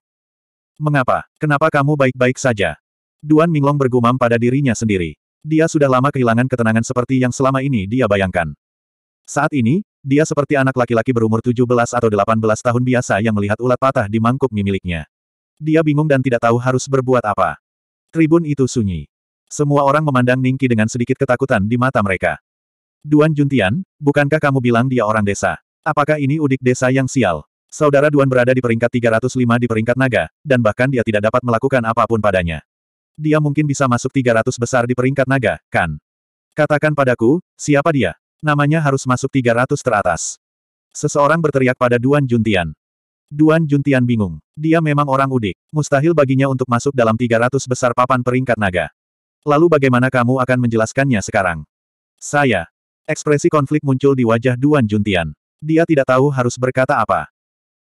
Mengapa? Kenapa kamu baik-baik saja? Duan Minglong bergumam pada dirinya sendiri. Dia sudah lama kehilangan ketenangan seperti yang selama ini dia bayangkan. Saat ini, dia seperti anak laki-laki berumur 17 atau 18 tahun biasa yang melihat ulat patah di mangkuk miliknya. Dia bingung dan tidak tahu harus berbuat apa. Tribun itu sunyi. Semua orang memandang Ningki dengan sedikit ketakutan di mata mereka. Duan Juntian, bukankah kamu bilang dia orang desa? Apakah ini udik desa yang sial? Saudara Duan berada di peringkat 305 di peringkat naga, dan bahkan dia tidak dapat melakukan apapun padanya. Dia mungkin bisa masuk 300 besar di peringkat naga, kan? Katakan padaku, siapa dia? Namanya harus masuk 300 teratas. Seseorang berteriak pada Duan Juntian. Duan Juntian bingung. Dia memang orang udik. Mustahil baginya untuk masuk dalam 300 besar papan peringkat naga. Lalu bagaimana kamu akan menjelaskannya sekarang? Saya. Ekspresi konflik muncul di wajah Duan Juntian. Dia tidak tahu harus berkata apa.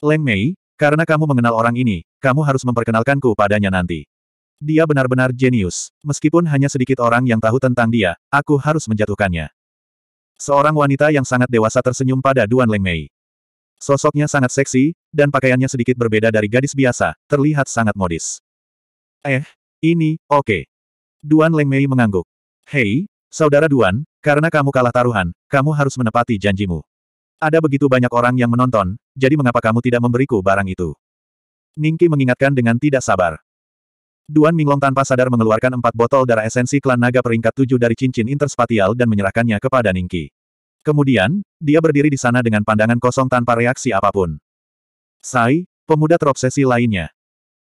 Leng Mei, karena kamu mengenal orang ini, kamu harus memperkenalkanku padanya nanti. Dia benar-benar jenius. Meskipun hanya sedikit orang yang tahu tentang dia, aku harus menjatuhkannya. Seorang wanita yang sangat dewasa tersenyum pada Duan Leng Mei. Sosoknya sangat seksi, dan pakaiannya sedikit berbeda dari gadis biasa, terlihat sangat modis. Eh, ini, oke. Okay. Duan Leng Mei mengangguk. Hei, saudara Duan, karena kamu kalah taruhan, kamu harus menepati janjimu. Ada begitu banyak orang yang menonton, jadi mengapa kamu tidak memberiku barang itu? Ningki mengingatkan dengan tidak sabar. Duan Minglong tanpa sadar mengeluarkan empat botol darah esensi klan naga peringkat tujuh dari cincin interspatial dan menyerahkannya kepada Ningki. Kemudian, dia berdiri di sana dengan pandangan kosong tanpa reaksi apapun. Sai, pemuda terobsesi lainnya.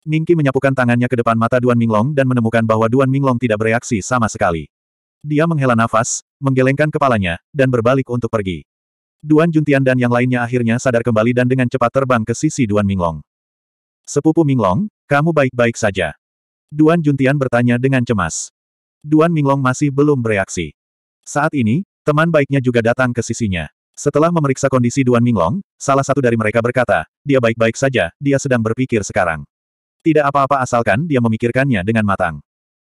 Ningki menyapukan tangannya ke depan mata Duan Minglong dan menemukan bahwa Duan Minglong tidak bereaksi sama sekali. Dia menghela nafas, menggelengkan kepalanya, dan berbalik untuk pergi. Duan Juntian dan yang lainnya akhirnya sadar kembali dan dengan cepat terbang ke sisi Duan Minglong. Sepupu Minglong, kamu baik-baik saja. Duan Juntian bertanya dengan cemas. Duan Minglong masih belum bereaksi. Saat ini, teman baiknya juga datang ke sisinya. Setelah memeriksa kondisi Duan Minglong, salah satu dari mereka berkata, dia baik-baik saja, dia sedang berpikir sekarang. Tidak apa-apa asalkan dia memikirkannya dengan matang.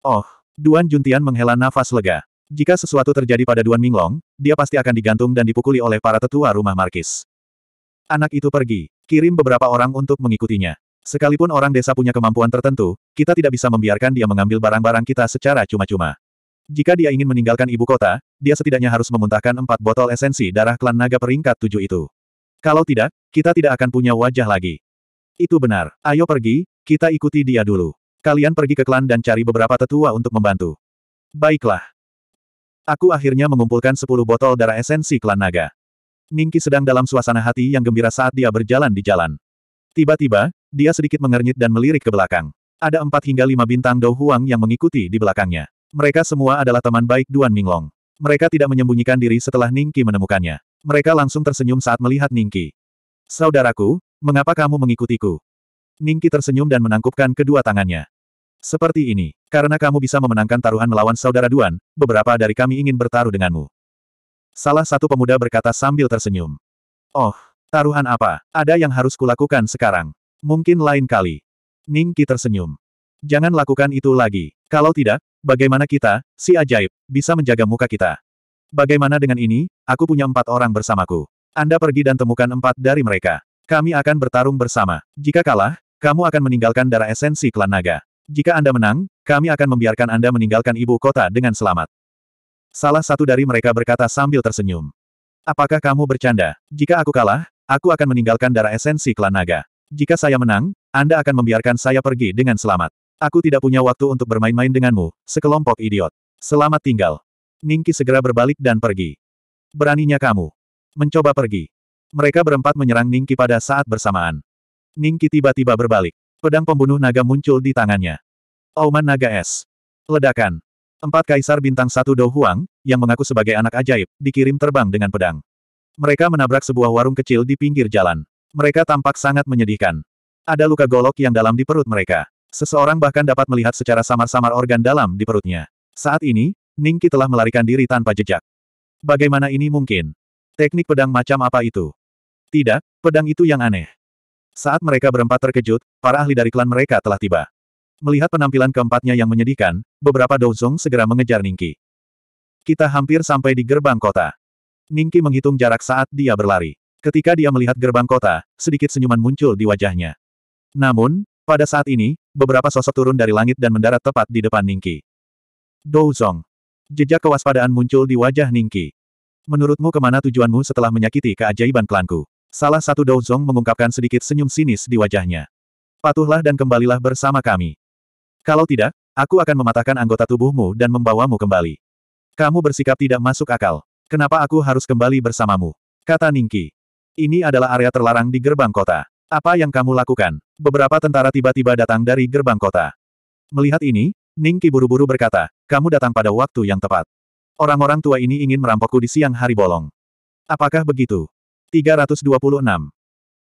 Oh, Duan Juntian menghela nafas lega. Jika sesuatu terjadi pada Duan Minglong, dia pasti akan digantung dan dipukuli oleh para tetua rumah Markis. Anak itu pergi. Kirim beberapa orang untuk mengikutinya. Sekalipun orang desa punya kemampuan tertentu, kita tidak bisa membiarkan dia mengambil barang-barang kita secara cuma-cuma. Jika dia ingin meninggalkan ibu kota, dia setidaknya harus memuntahkan empat botol esensi darah klan naga peringkat tujuh itu. Kalau tidak, kita tidak akan punya wajah lagi. Itu benar. Ayo pergi, kita ikuti dia dulu. Kalian pergi ke klan dan cari beberapa tetua untuk membantu. Baiklah. Aku akhirnya mengumpulkan 10 botol darah esensi klan naga. Ningki sedang dalam suasana hati yang gembira saat dia berjalan di jalan. Tiba-tiba, dia sedikit mengernyit dan melirik ke belakang. Ada empat hingga lima bintang Dou Huang yang mengikuti di belakangnya. Mereka semua adalah teman baik Duan Minglong. Mereka tidak menyembunyikan diri setelah Ningki menemukannya. Mereka langsung tersenyum saat melihat Ningki. Saudaraku, mengapa kamu mengikutiku? Ningki tersenyum dan menangkupkan kedua tangannya. Seperti ini, karena kamu bisa memenangkan taruhan melawan saudara Duan, beberapa dari kami ingin bertaruh denganmu. Salah satu pemuda berkata sambil tersenyum. Oh, taruhan apa? Ada yang harus kulakukan sekarang. Mungkin lain kali. Ningki tersenyum. Jangan lakukan itu lagi. Kalau tidak, bagaimana kita, si ajaib, bisa menjaga muka kita? Bagaimana dengan ini, aku punya empat orang bersamaku. Anda pergi dan temukan empat dari mereka. Kami akan bertarung bersama. Jika kalah, kamu akan meninggalkan darah esensi klan naga. Jika Anda menang, kami akan membiarkan Anda meninggalkan ibu kota dengan selamat. Salah satu dari mereka berkata sambil tersenyum. Apakah kamu bercanda? Jika aku kalah, aku akan meninggalkan darah esensi klan naga. Jika saya menang, Anda akan membiarkan saya pergi dengan selamat. Aku tidak punya waktu untuk bermain-main denganmu, sekelompok idiot. Selamat tinggal. Ningki segera berbalik dan pergi. Beraninya kamu. Mencoba pergi. Mereka berempat menyerang Ningki pada saat bersamaan. Ningki tiba-tiba berbalik. Pedang pembunuh naga muncul di tangannya. Auman naga es. Ledakan. Empat kaisar bintang satu Dou Huang, yang mengaku sebagai anak ajaib, dikirim terbang dengan pedang. Mereka menabrak sebuah warung kecil di pinggir jalan. Mereka tampak sangat menyedihkan. Ada luka golok yang dalam di perut mereka. Seseorang bahkan dapat melihat secara samar-samar organ dalam di perutnya. Saat ini, Ningki telah melarikan diri tanpa jejak. Bagaimana ini mungkin? Teknik pedang macam apa itu? Tidak, pedang itu yang aneh. Saat mereka berempat terkejut, para ahli dari klan mereka telah tiba. Melihat penampilan keempatnya yang menyedihkan, beberapa Douzong segera mengejar Ningki. Kita hampir sampai di gerbang kota. Ningki menghitung jarak saat dia berlari. Ketika dia melihat gerbang kota, sedikit senyuman muncul di wajahnya. Namun, pada saat ini, beberapa sosok turun dari langit dan mendarat tepat di depan Ningki. Douzong. Jejak kewaspadaan muncul di wajah Ningki. Menurutmu kemana tujuanmu setelah menyakiti keajaiban klanku? Salah satu Douzong mengungkapkan sedikit senyum sinis di wajahnya. Patuhlah dan kembalilah bersama kami. Kalau tidak, aku akan mematahkan anggota tubuhmu dan membawamu kembali. Kamu bersikap tidak masuk akal. Kenapa aku harus kembali bersamamu? Kata Ningki. Ini adalah area terlarang di gerbang kota. Apa yang kamu lakukan? Beberapa tentara tiba-tiba datang dari gerbang kota. Melihat ini, Ningki buru-buru berkata, kamu datang pada waktu yang tepat. Orang-orang tua ini ingin merampokku di siang hari bolong. Apakah begitu? 326.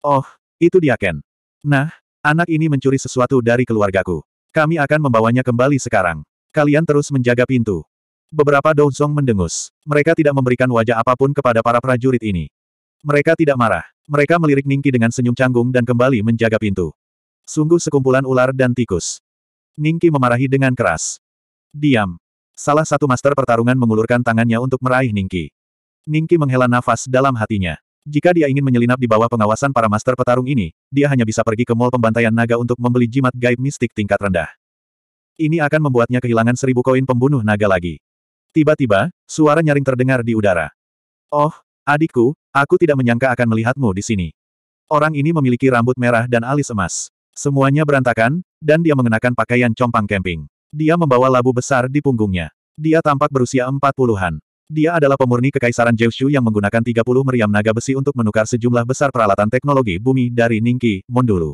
Oh, itu dia Ken. Nah, anak ini mencuri sesuatu dari keluargaku. Kami akan membawanya kembali sekarang. Kalian terus menjaga pintu. Beberapa Douzong mendengus. Mereka tidak memberikan wajah apapun kepada para prajurit ini. Mereka tidak marah. Mereka melirik Ningki dengan senyum canggung dan kembali menjaga pintu. Sungguh sekumpulan ular dan tikus. Ningki memarahi dengan keras. Diam. Salah satu master pertarungan mengulurkan tangannya untuk meraih Ningki. Ningki menghela nafas dalam hatinya. Jika dia ingin menyelinap di bawah pengawasan para master petarung ini, dia hanya bisa pergi ke mall pembantaian naga untuk membeli jimat gaib mistik tingkat rendah. Ini akan membuatnya kehilangan seribu koin pembunuh naga lagi. Tiba-tiba, suara nyaring terdengar di udara. Oh, adikku, aku tidak menyangka akan melihatmu di sini. Orang ini memiliki rambut merah dan alis emas. Semuanya berantakan, dan dia mengenakan pakaian compang camping. Dia membawa labu besar di punggungnya. Dia tampak berusia empat puluhan. Dia adalah pemurni kekaisaran Zheushu yang menggunakan 30 meriam naga besi untuk menukar sejumlah besar peralatan teknologi bumi dari Ningki, Mondulu.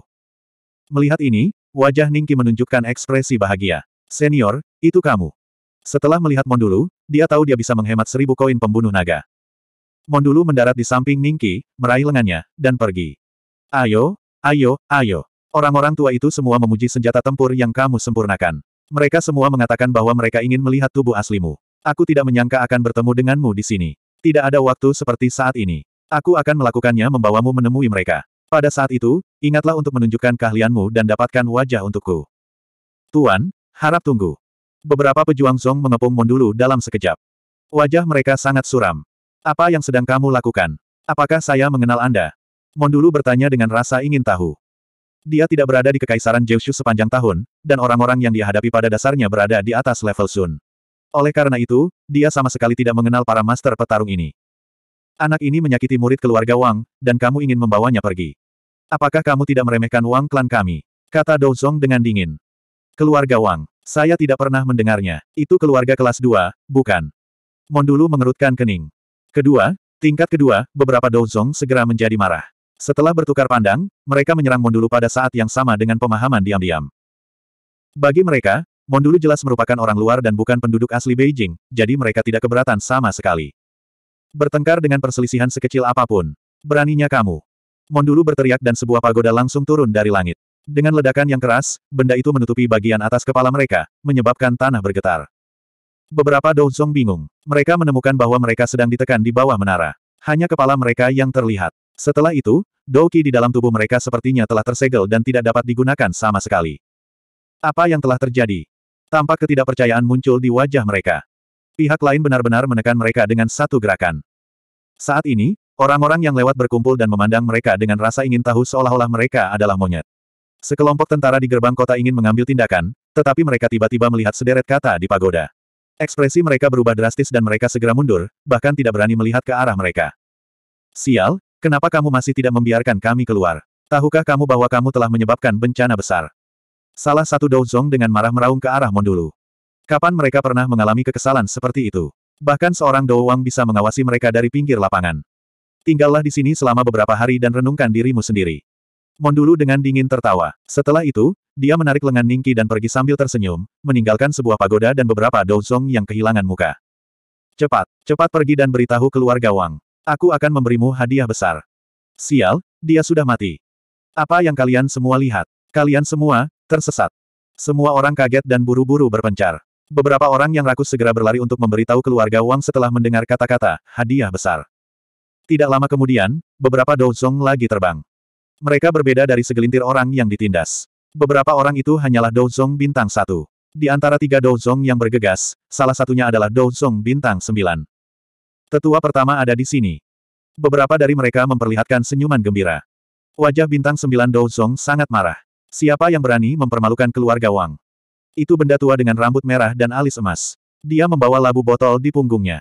Melihat ini, wajah Ningki menunjukkan ekspresi bahagia. Senior, itu kamu. Setelah melihat Mondulu, dia tahu dia bisa menghemat seribu koin pembunuh naga. Mondulu mendarat di samping Ningki, meraih lengannya, dan pergi. Ayo, ayo, ayo. Orang-orang tua itu semua memuji senjata tempur yang kamu sempurnakan. Mereka semua mengatakan bahwa mereka ingin melihat tubuh aslimu. Aku tidak menyangka akan bertemu denganmu di sini. Tidak ada waktu seperti saat ini. Aku akan melakukannya membawamu menemui mereka. Pada saat itu, ingatlah untuk menunjukkan keahlianmu dan dapatkan wajah untukku. Tuan, harap tunggu. Beberapa pejuang Song mengepung Mondulu dalam sekejap. Wajah mereka sangat suram. Apa yang sedang kamu lakukan? Apakah saya mengenal Anda? Mondulu bertanya dengan rasa ingin tahu. Dia tidak berada di kekaisaran Jeushu sepanjang tahun, dan orang-orang yang dihadapi pada dasarnya berada di atas level Sun. Oleh karena itu, dia sama sekali tidak mengenal para master petarung ini. Anak ini menyakiti murid keluarga Wang, dan kamu ingin membawanya pergi. Apakah kamu tidak meremehkan Wang klan kami? Kata Dou Zong dengan dingin. Keluarga Wang. Saya tidak pernah mendengarnya. Itu keluarga kelas 2, bukan? Mondulu mengerutkan kening. Kedua, tingkat kedua, beberapa Dou Zong segera menjadi marah. Setelah bertukar pandang, mereka menyerang Mondulu pada saat yang sama dengan pemahaman diam-diam. Bagi mereka, Mondulu jelas merupakan orang luar dan bukan penduduk asli Beijing, jadi mereka tidak keberatan sama sekali. Bertengkar dengan perselisihan sekecil apapun. Beraninya kamu. Mondulu berteriak dan sebuah pagoda langsung turun dari langit. Dengan ledakan yang keras, benda itu menutupi bagian atas kepala mereka, menyebabkan tanah bergetar. Beberapa Dozong bingung. Mereka menemukan bahwa mereka sedang ditekan di bawah menara. Hanya kepala mereka yang terlihat. Setelah itu, Doki di dalam tubuh mereka sepertinya telah tersegel dan tidak dapat digunakan sama sekali. Apa yang telah terjadi? Tampak ketidakpercayaan muncul di wajah mereka. Pihak lain benar-benar menekan mereka dengan satu gerakan. Saat ini, orang-orang yang lewat berkumpul dan memandang mereka dengan rasa ingin tahu seolah-olah mereka adalah monyet. Sekelompok tentara di gerbang kota ingin mengambil tindakan, tetapi mereka tiba-tiba melihat sederet kata di pagoda. Ekspresi mereka berubah drastis dan mereka segera mundur, bahkan tidak berani melihat ke arah mereka. Sial, kenapa kamu masih tidak membiarkan kami keluar? Tahukah kamu bahwa kamu telah menyebabkan bencana besar? Salah satu Douzong dengan marah meraung ke arah Mondulu. Kapan mereka pernah mengalami kekesalan seperti itu? Bahkan seorang Dou bisa mengawasi mereka dari pinggir lapangan. Tinggallah di sini selama beberapa hari dan renungkan dirimu sendiri. Mondulu dengan dingin tertawa. Setelah itu, dia menarik lengan Ningki dan pergi sambil tersenyum, meninggalkan sebuah pagoda dan beberapa Douzong yang kehilangan muka. Cepat, cepat pergi dan beritahu keluarga Wang. Aku akan memberimu hadiah besar. Sial, dia sudah mati. Apa yang kalian semua lihat? Kalian semua, Tersesat. Semua orang kaget dan buru-buru berpencar. Beberapa orang yang rakus segera berlari untuk memberitahu keluarga Wang setelah mendengar kata-kata, hadiah besar. Tidak lama kemudian, beberapa Douzong lagi terbang. Mereka berbeda dari segelintir orang yang ditindas. Beberapa orang itu hanyalah Douzong bintang satu. Di antara tiga Douzong yang bergegas, salah satunya adalah Douzong bintang sembilan. Tetua pertama ada di sini. Beberapa dari mereka memperlihatkan senyuman gembira. Wajah bintang sembilan Douzong sangat marah. Siapa yang berani mempermalukan keluarga Wang? Itu benda tua dengan rambut merah dan alis emas. Dia membawa labu botol di punggungnya.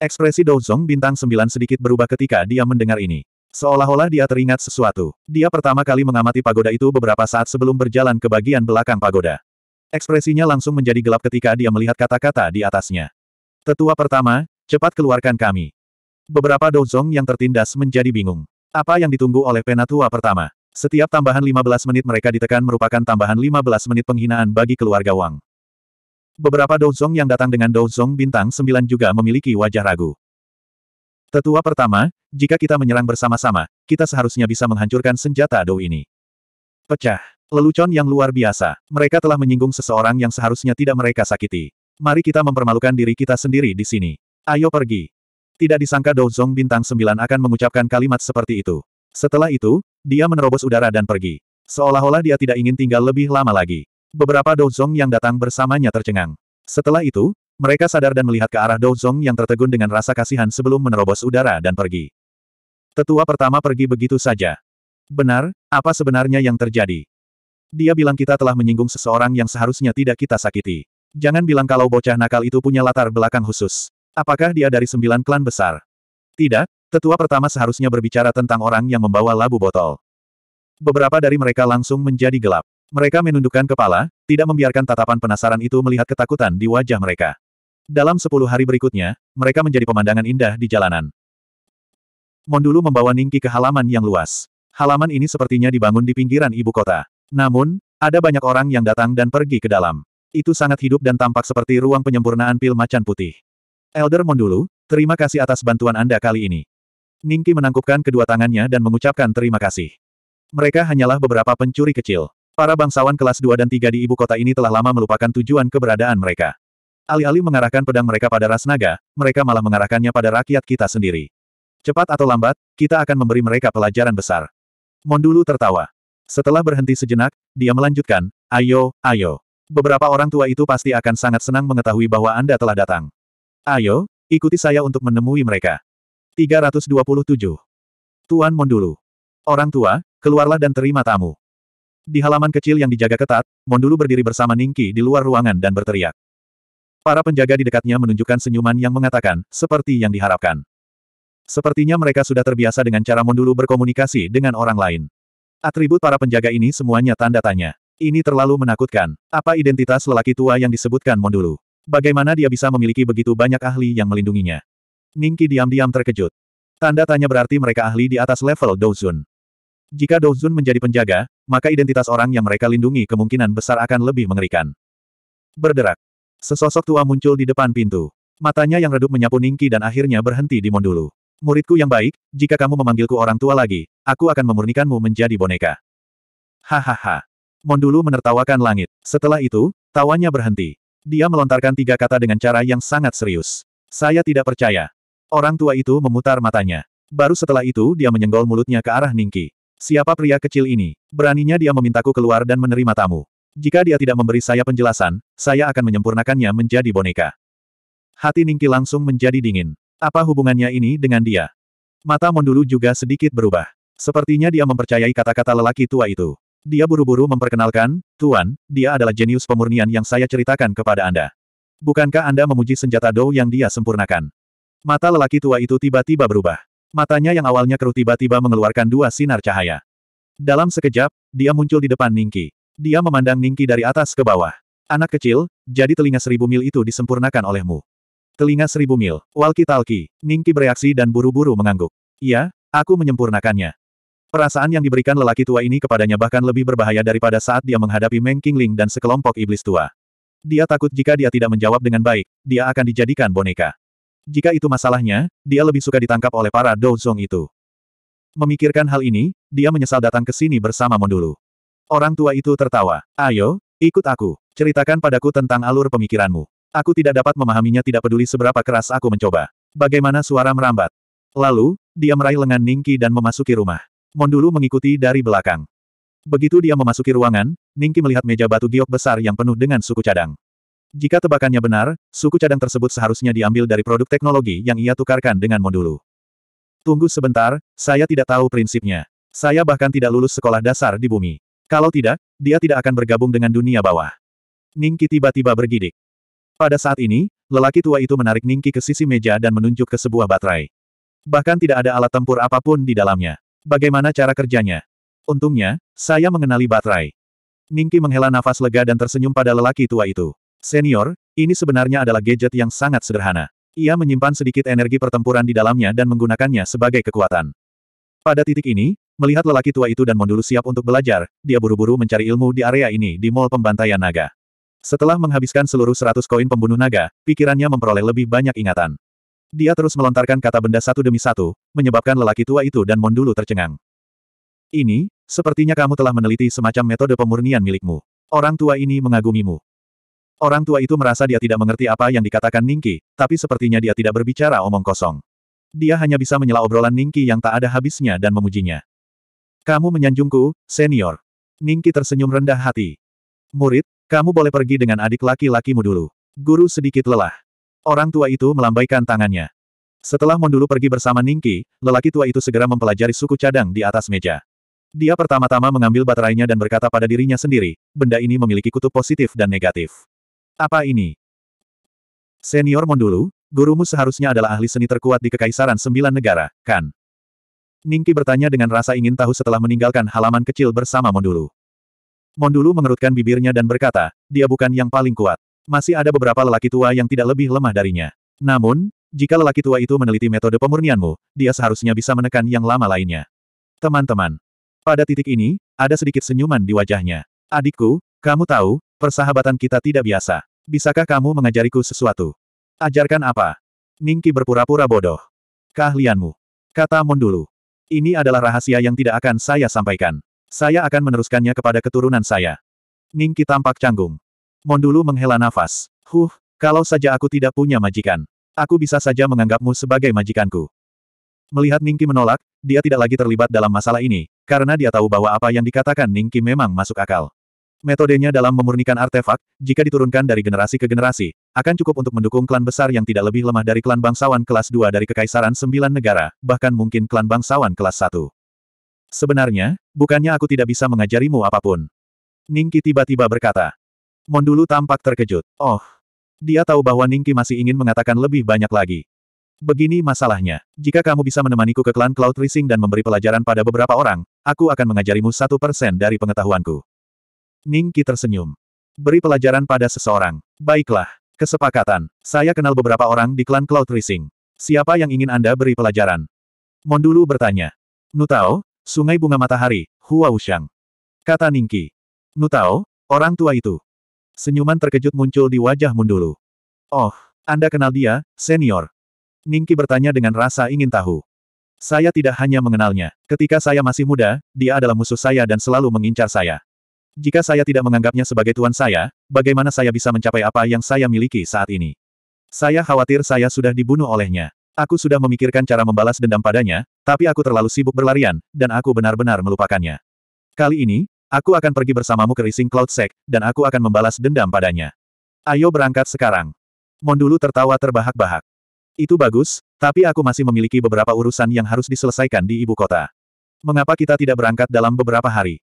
Ekspresi Douzong bintang sembilan sedikit berubah ketika dia mendengar ini. Seolah-olah dia teringat sesuatu. Dia pertama kali mengamati pagoda itu beberapa saat sebelum berjalan ke bagian belakang pagoda. Ekspresinya langsung menjadi gelap ketika dia melihat kata-kata di atasnya. Tetua pertama, cepat keluarkan kami. Beberapa dozong yang tertindas menjadi bingung. Apa yang ditunggu oleh penatua pertama? Setiap tambahan 15 menit mereka ditekan merupakan tambahan 15 menit penghinaan bagi keluarga Wang. Beberapa Douzong yang datang dengan Douzong bintang 9 juga memiliki wajah ragu. Tetua pertama, jika kita menyerang bersama-sama, kita seharusnya bisa menghancurkan senjata Dou ini. Pecah. Lelucon yang luar biasa. Mereka telah menyinggung seseorang yang seharusnya tidak mereka sakiti. Mari kita mempermalukan diri kita sendiri di sini. Ayo pergi. Tidak disangka Douzong bintang 9 akan mengucapkan kalimat seperti itu. Setelah itu, dia menerobos udara dan pergi. Seolah-olah dia tidak ingin tinggal lebih lama lagi. Beberapa Douzong yang datang bersamanya tercengang. Setelah itu, mereka sadar dan melihat ke arah Douzong yang tertegun dengan rasa kasihan sebelum menerobos udara dan pergi. Tetua pertama pergi begitu saja. Benar, apa sebenarnya yang terjadi? Dia bilang kita telah menyinggung seseorang yang seharusnya tidak kita sakiti. Jangan bilang kalau bocah nakal itu punya latar belakang khusus. Apakah dia dari sembilan klan besar? Tidak, Tetua pertama seharusnya berbicara tentang orang yang membawa labu botol. Beberapa dari mereka langsung menjadi gelap. Mereka menundukkan kepala, tidak membiarkan tatapan penasaran itu melihat ketakutan di wajah mereka. Dalam sepuluh hari berikutnya, mereka menjadi pemandangan indah di jalanan. Mondulu membawa Ningki ke halaman yang luas. Halaman ini sepertinya dibangun di pinggiran ibu kota. Namun, ada banyak orang yang datang dan pergi ke dalam. Itu sangat hidup dan tampak seperti ruang penyempurnaan pil macan putih. Elder Mondulu, terima kasih atas bantuan Anda kali ini. Ningki menangkupkan kedua tangannya dan mengucapkan terima kasih. Mereka hanyalah beberapa pencuri kecil. Para bangsawan kelas 2 dan 3 di ibu kota ini telah lama melupakan tujuan keberadaan mereka. Alih-alih mengarahkan pedang mereka pada ras naga, mereka malah mengarahkannya pada rakyat kita sendiri. Cepat atau lambat, kita akan memberi mereka pelajaran besar. Mondulu tertawa. Setelah berhenti sejenak, dia melanjutkan, ayo, ayo. Beberapa orang tua itu pasti akan sangat senang mengetahui bahwa Anda telah datang. Ayo, ikuti saya untuk menemui mereka. 327. Tuan Mondulu. Orang tua, keluarlah dan terima tamu. Di halaman kecil yang dijaga ketat, Mondulu berdiri bersama Ningki di luar ruangan dan berteriak. Para penjaga di dekatnya menunjukkan senyuman yang mengatakan, seperti yang diharapkan. Sepertinya mereka sudah terbiasa dengan cara Mondulu berkomunikasi dengan orang lain. Atribut para penjaga ini semuanya tanda tanya. Ini terlalu menakutkan. Apa identitas lelaki tua yang disebutkan Mondulu? Bagaimana dia bisa memiliki begitu banyak ahli yang melindunginya? Ningki diam-diam terkejut. Tanda tanya berarti mereka ahli di atas level Douzun. Jika Douzun menjadi penjaga, maka identitas orang yang mereka lindungi kemungkinan besar akan lebih mengerikan. Berderak. Sesosok tua muncul di depan pintu. Matanya yang redup menyapu Ningki dan akhirnya berhenti di Mondulu. Muridku yang baik, jika kamu memanggilku orang tua lagi, aku akan memurnikanmu menjadi boneka. Hahaha. Mondulu menertawakan langit. Setelah itu, tawanya berhenti. Dia melontarkan tiga kata dengan cara yang sangat serius. Saya tidak percaya. Orang tua itu memutar matanya. Baru setelah itu dia menyenggol mulutnya ke arah Ningki. Siapa pria kecil ini? Beraninya dia memintaku keluar dan menerima tamu. Jika dia tidak memberi saya penjelasan, saya akan menyempurnakannya menjadi boneka. Hati Ningki langsung menjadi dingin. Apa hubungannya ini dengan dia? Mata Mondulu juga sedikit berubah. Sepertinya dia mempercayai kata-kata lelaki tua itu. Dia buru-buru memperkenalkan, Tuan, dia adalah jenius pemurnian yang saya ceritakan kepada Anda. Bukankah Anda memuji senjata Dou yang dia sempurnakan? Mata lelaki tua itu tiba-tiba berubah. Matanya yang awalnya keruh tiba-tiba mengeluarkan dua sinar cahaya. Dalam sekejap, dia muncul di depan Ningki. Dia memandang Ningki dari atas ke bawah. Anak kecil, jadi telinga seribu mil itu disempurnakan olehmu. Telinga seribu mil, walki-talki, Ningki bereaksi dan buru-buru mengangguk. Iya, aku menyempurnakannya. Perasaan yang diberikan lelaki tua ini kepadanya bahkan lebih berbahaya daripada saat dia menghadapi Meng Qingling dan sekelompok iblis tua. Dia takut jika dia tidak menjawab dengan baik, dia akan dijadikan boneka. Jika itu masalahnya, dia lebih suka ditangkap oleh para Douzong itu. Memikirkan hal ini, dia menyesal datang ke sini bersama Mondulu. Orang tua itu tertawa. Ayo, ikut aku. Ceritakan padaku tentang alur pemikiranmu. Aku tidak dapat memahaminya tidak peduli seberapa keras aku mencoba. Bagaimana suara merambat. Lalu, dia meraih lengan Ningki dan memasuki rumah. Mondulu mengikuti dari belakang. Begitu dia memasuki ruangan, Ningki melihat meja batu giok besar yang penuh dengan suku cadang. Jika tebakannya benar, suku cadang tersebut seharusnya diambil dari produk teknologi yang ia tukarkan dengan modulu. Tunggu sebentar, saya tidak tahu prinsipnya. Saya bahkan tidak lulus sekolah dasar di bumi. Kalau tidak, dia tidak akan bergabung dengan dunia bawah. Ningki tiba-tiba bergidik. Pada saat ini, lelaki tua itu menarik Ningki ke sisi meja dan menunjuk ke sebuah baterai. Bahkan tidak ada alat tempur apapun di dalamnya. Bagaimana cara kerjanya? Untungnya, saya mengenali baterai. Ningki menghela nafas lega dan tersenyum pada lelaki tua itu. Senior, ini sebenarnya adalah gadget yang sangat sederhana. Ia menyimpan sedikit energi pertempuran di dalamnya dan menggunakannya sebagai kekuatan. Pada titik ini, melihat lelaki tua itu dan Mondulu siap untuk belajar, dia buru-buru mencari ilmu di area ini di Mall Pembantaian Naga. Setelah menghabiskan seluruh 100 koin pembunuh naga, pikirannya memperoleh lebih banyak ingatan. Dia terus melontarkan kata benda satu demi satu, menyebabkan lelaki tua itu dan Mondulu tercengang. Ini, sepertinya kamu telah meneliti semacam metode pemurnian milikmu. Orang tua ini mengagumimu. Orang tua itu merasa dia tidak mengerti apa yang dikatakan Ningki, tapi sepertinya dia tidak berbicara omong kosong. Dia hanya bisa menyela obrolan Ningki yang tak ada habisnya dan memujinya. Kamu menyanjungku, senior. Ningki tersenyum rendah hati. Murid, kamu boleh pergi dengan adik laki-lakimu dulu. Guru sedikit lelah. Orang tua itu melambaikan tangannya. Setelah Mondulu pergi bersama Ningki, lelaki tua itu segera mempelajari suku cadang di atas meja. Dia pertama-tama mengambil baterainya dan berkata pada dirinya sendiri, benda ini memiliki kutub positif dan negatif. Apa ini? Senior Mondulu, gurumu seharusnya adalah ahli seni terkuat di Kekaisaran Sembilan Negara, kan? Ningki bertanya dengan rasa ingin tahu setelah meninggalkan halaman kecil bersama Mondulu. Mondulu mengerutkan bibirnya dan berkata, dia bukan yang paling kuat. Masih ada beberapa lelaki tua yang tidak lebih lemah darinya. Namun, jika lelaki tua itu meneliti metode pemurnianmu, dia seharusnya bisa menekan yang lama lainnya. Teman-teman, pada titik ini, ada sedikit senyuman di wajahnya. Adikku, kamu tahu, Persahabatan kita tidak biasa. Bisakah kamu mengajariku sesuatu? Ajarkan apa? Ningki berpura-pura bodoh. Keahlianmu. Kata Mon dulu. Ini adalah rahasia yang tidak akan saya sampaikan. Saya akan meneruskannya kepada keturunan saya. Ningki tampak canggung. Mondulu menghela nafas. Huh, kalau saja aku tidak punya majikan. Aku bisa saja menganggapmu sebagai majikanku. Melihat Ningki menolak, dia tidak lagi terlibat dalam masalah ini, karena dia tahu bahwa apa yang dikatakan Ningki memang masuk akal. Metodenya dalam memurnikan artefak, jika diturunkan dari generasi ke generasi, akan cukup untuk mendukung klan besar yang tidak lebih lemah dari klan bangsawan kelas 2 dari Kekaisaran Sembilan Negara, bahkan mungkin klan bangsawan kelas 1. Sebenarnya, bukannya aku tidak bisa mengajarimu apapun. Ningki tiba-tiba berkata. Mondulu tampak terkejut. Oh. Dia tahu bahwa Ningki masih ingin mengatakan lebih banyak lagi. Begini masalahnya, jika kamu bisa menemaniku ke klan Cloud Rising dan memberi pelajaran pada beberapa orang, aku akan mengajarimu satu persen dari pengetahuanku. Ning Qi tersenyum. Beri pelajaran pada seseorang. Baiklah. Kesepakatan. Saya kenal beberapa orang di klan Cloud Rising. Siapa yang ingin Anda beri pelajaran? Mondulu bertanya. Nutao, Sungai Bunga Matahari, Hua Wushang. Kata Ningki. Nutao, orang tua itu. Senyuman terkejut muncul di wajah Mundulu. Oh, Anda kenal dia, senior. Ningki bertanya dengan rasa ingin tahu. Saya tidak hanya mengenalnya. Ketika saya masih muda, dia adalah musuh saya dan selalu mengincar saya. Jika saya tidak menganggapnya sebagai tuan saya, bagaimana saya bisa mencapai apa yang saya miliki saat ini? Saya khawatir saya sudah dibunuh olehnya. Aku sudah memikirkan cara membalas dendam padanya, tapi aku terlalu sibuk berlarian, dan aku benar-benar melupakannya. Kali ini, aku akan pergi bersamamu ke Rising Cloud Sec, dan aku akan membalas dendam padanya. Ayo berangkat sekarang. Mondulu tertawa terbahak-bahak. Itu bagus, tapi aku masih memiliki beberapa urusan yang harus diselesaikan di ibu kota. Mengapa kita tidak berangkat dalam beberapa hari?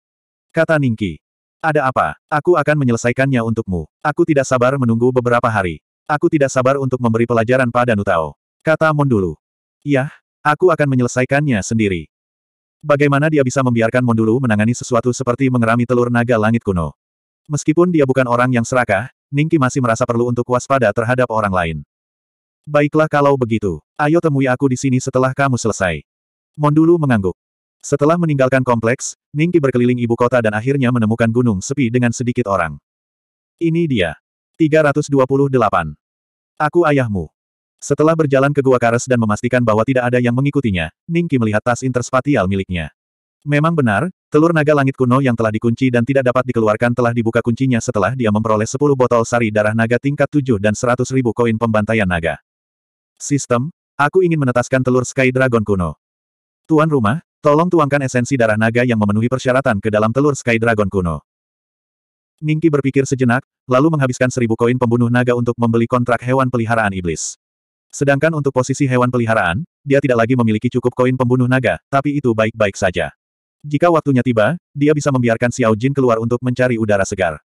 Kata Ningki. Ada apa? Aku akan menyelesaikannya untukmu. Aku tidak sabar menunggu beberapa hari. Aku tidak sabar untuk memberi pelajaran pada Nutao. Kata Mon Dulu. Yah, aku akan menyelesaikannya sendiri. Bagaimana dia bisa membiarkan Mon Dulu menangani sesuatu seperti mengerami telur naga langit kuno? Meskipun dia bukan orang yang serakah, Ningki masih merasa perlu untuk waspada terhadap orang lain. Baiklah kalau begitu, ayo temui aku di sini setelah kamu selesai. Mondulu mengangguk. Setelah meninggalkan kompleks, Ningki berkeliling ibu kota dan akhirnya menemukan gunung sepi dengan sedikit orang. Ini dia. 328. Aku ayahmu. Setelah berjalan ke Gua Kares dan memastikan bahwa tidak ada yang mengikutinya, Ningki melihat tas interspatial miliknya. Memang benar, telur naga langit kuno yang telah dikunci dan tidak dapat dikeluarkan telah dibuka kuncinya setelah dia memperoleh 10 botol sari darah naga tingkat 7 dan 100 ribu koin pembantaian naga. Sistem, aku ingin menetaskan telur Sky Dragon kuno. Tuan rumah, Tolong tuangkan esensi darah naga yang memenuhi persyaratan ke dalam telur Sky Dragon kuno. Ningki berpikir sejenak, lalu menghabiskan seribu koin pembunuh naga untuk membeli kontrak hewan peliharaan iblis. Sedangkan untuk posisi hewan peliharaan, dia tidak lagi memiliki cukup koin pembunuh naga, tapi itu baik-baik saja. Jika waktunya tiba, dia bisa membiarkan Xiao Jin keluar untuk mencari udara segar.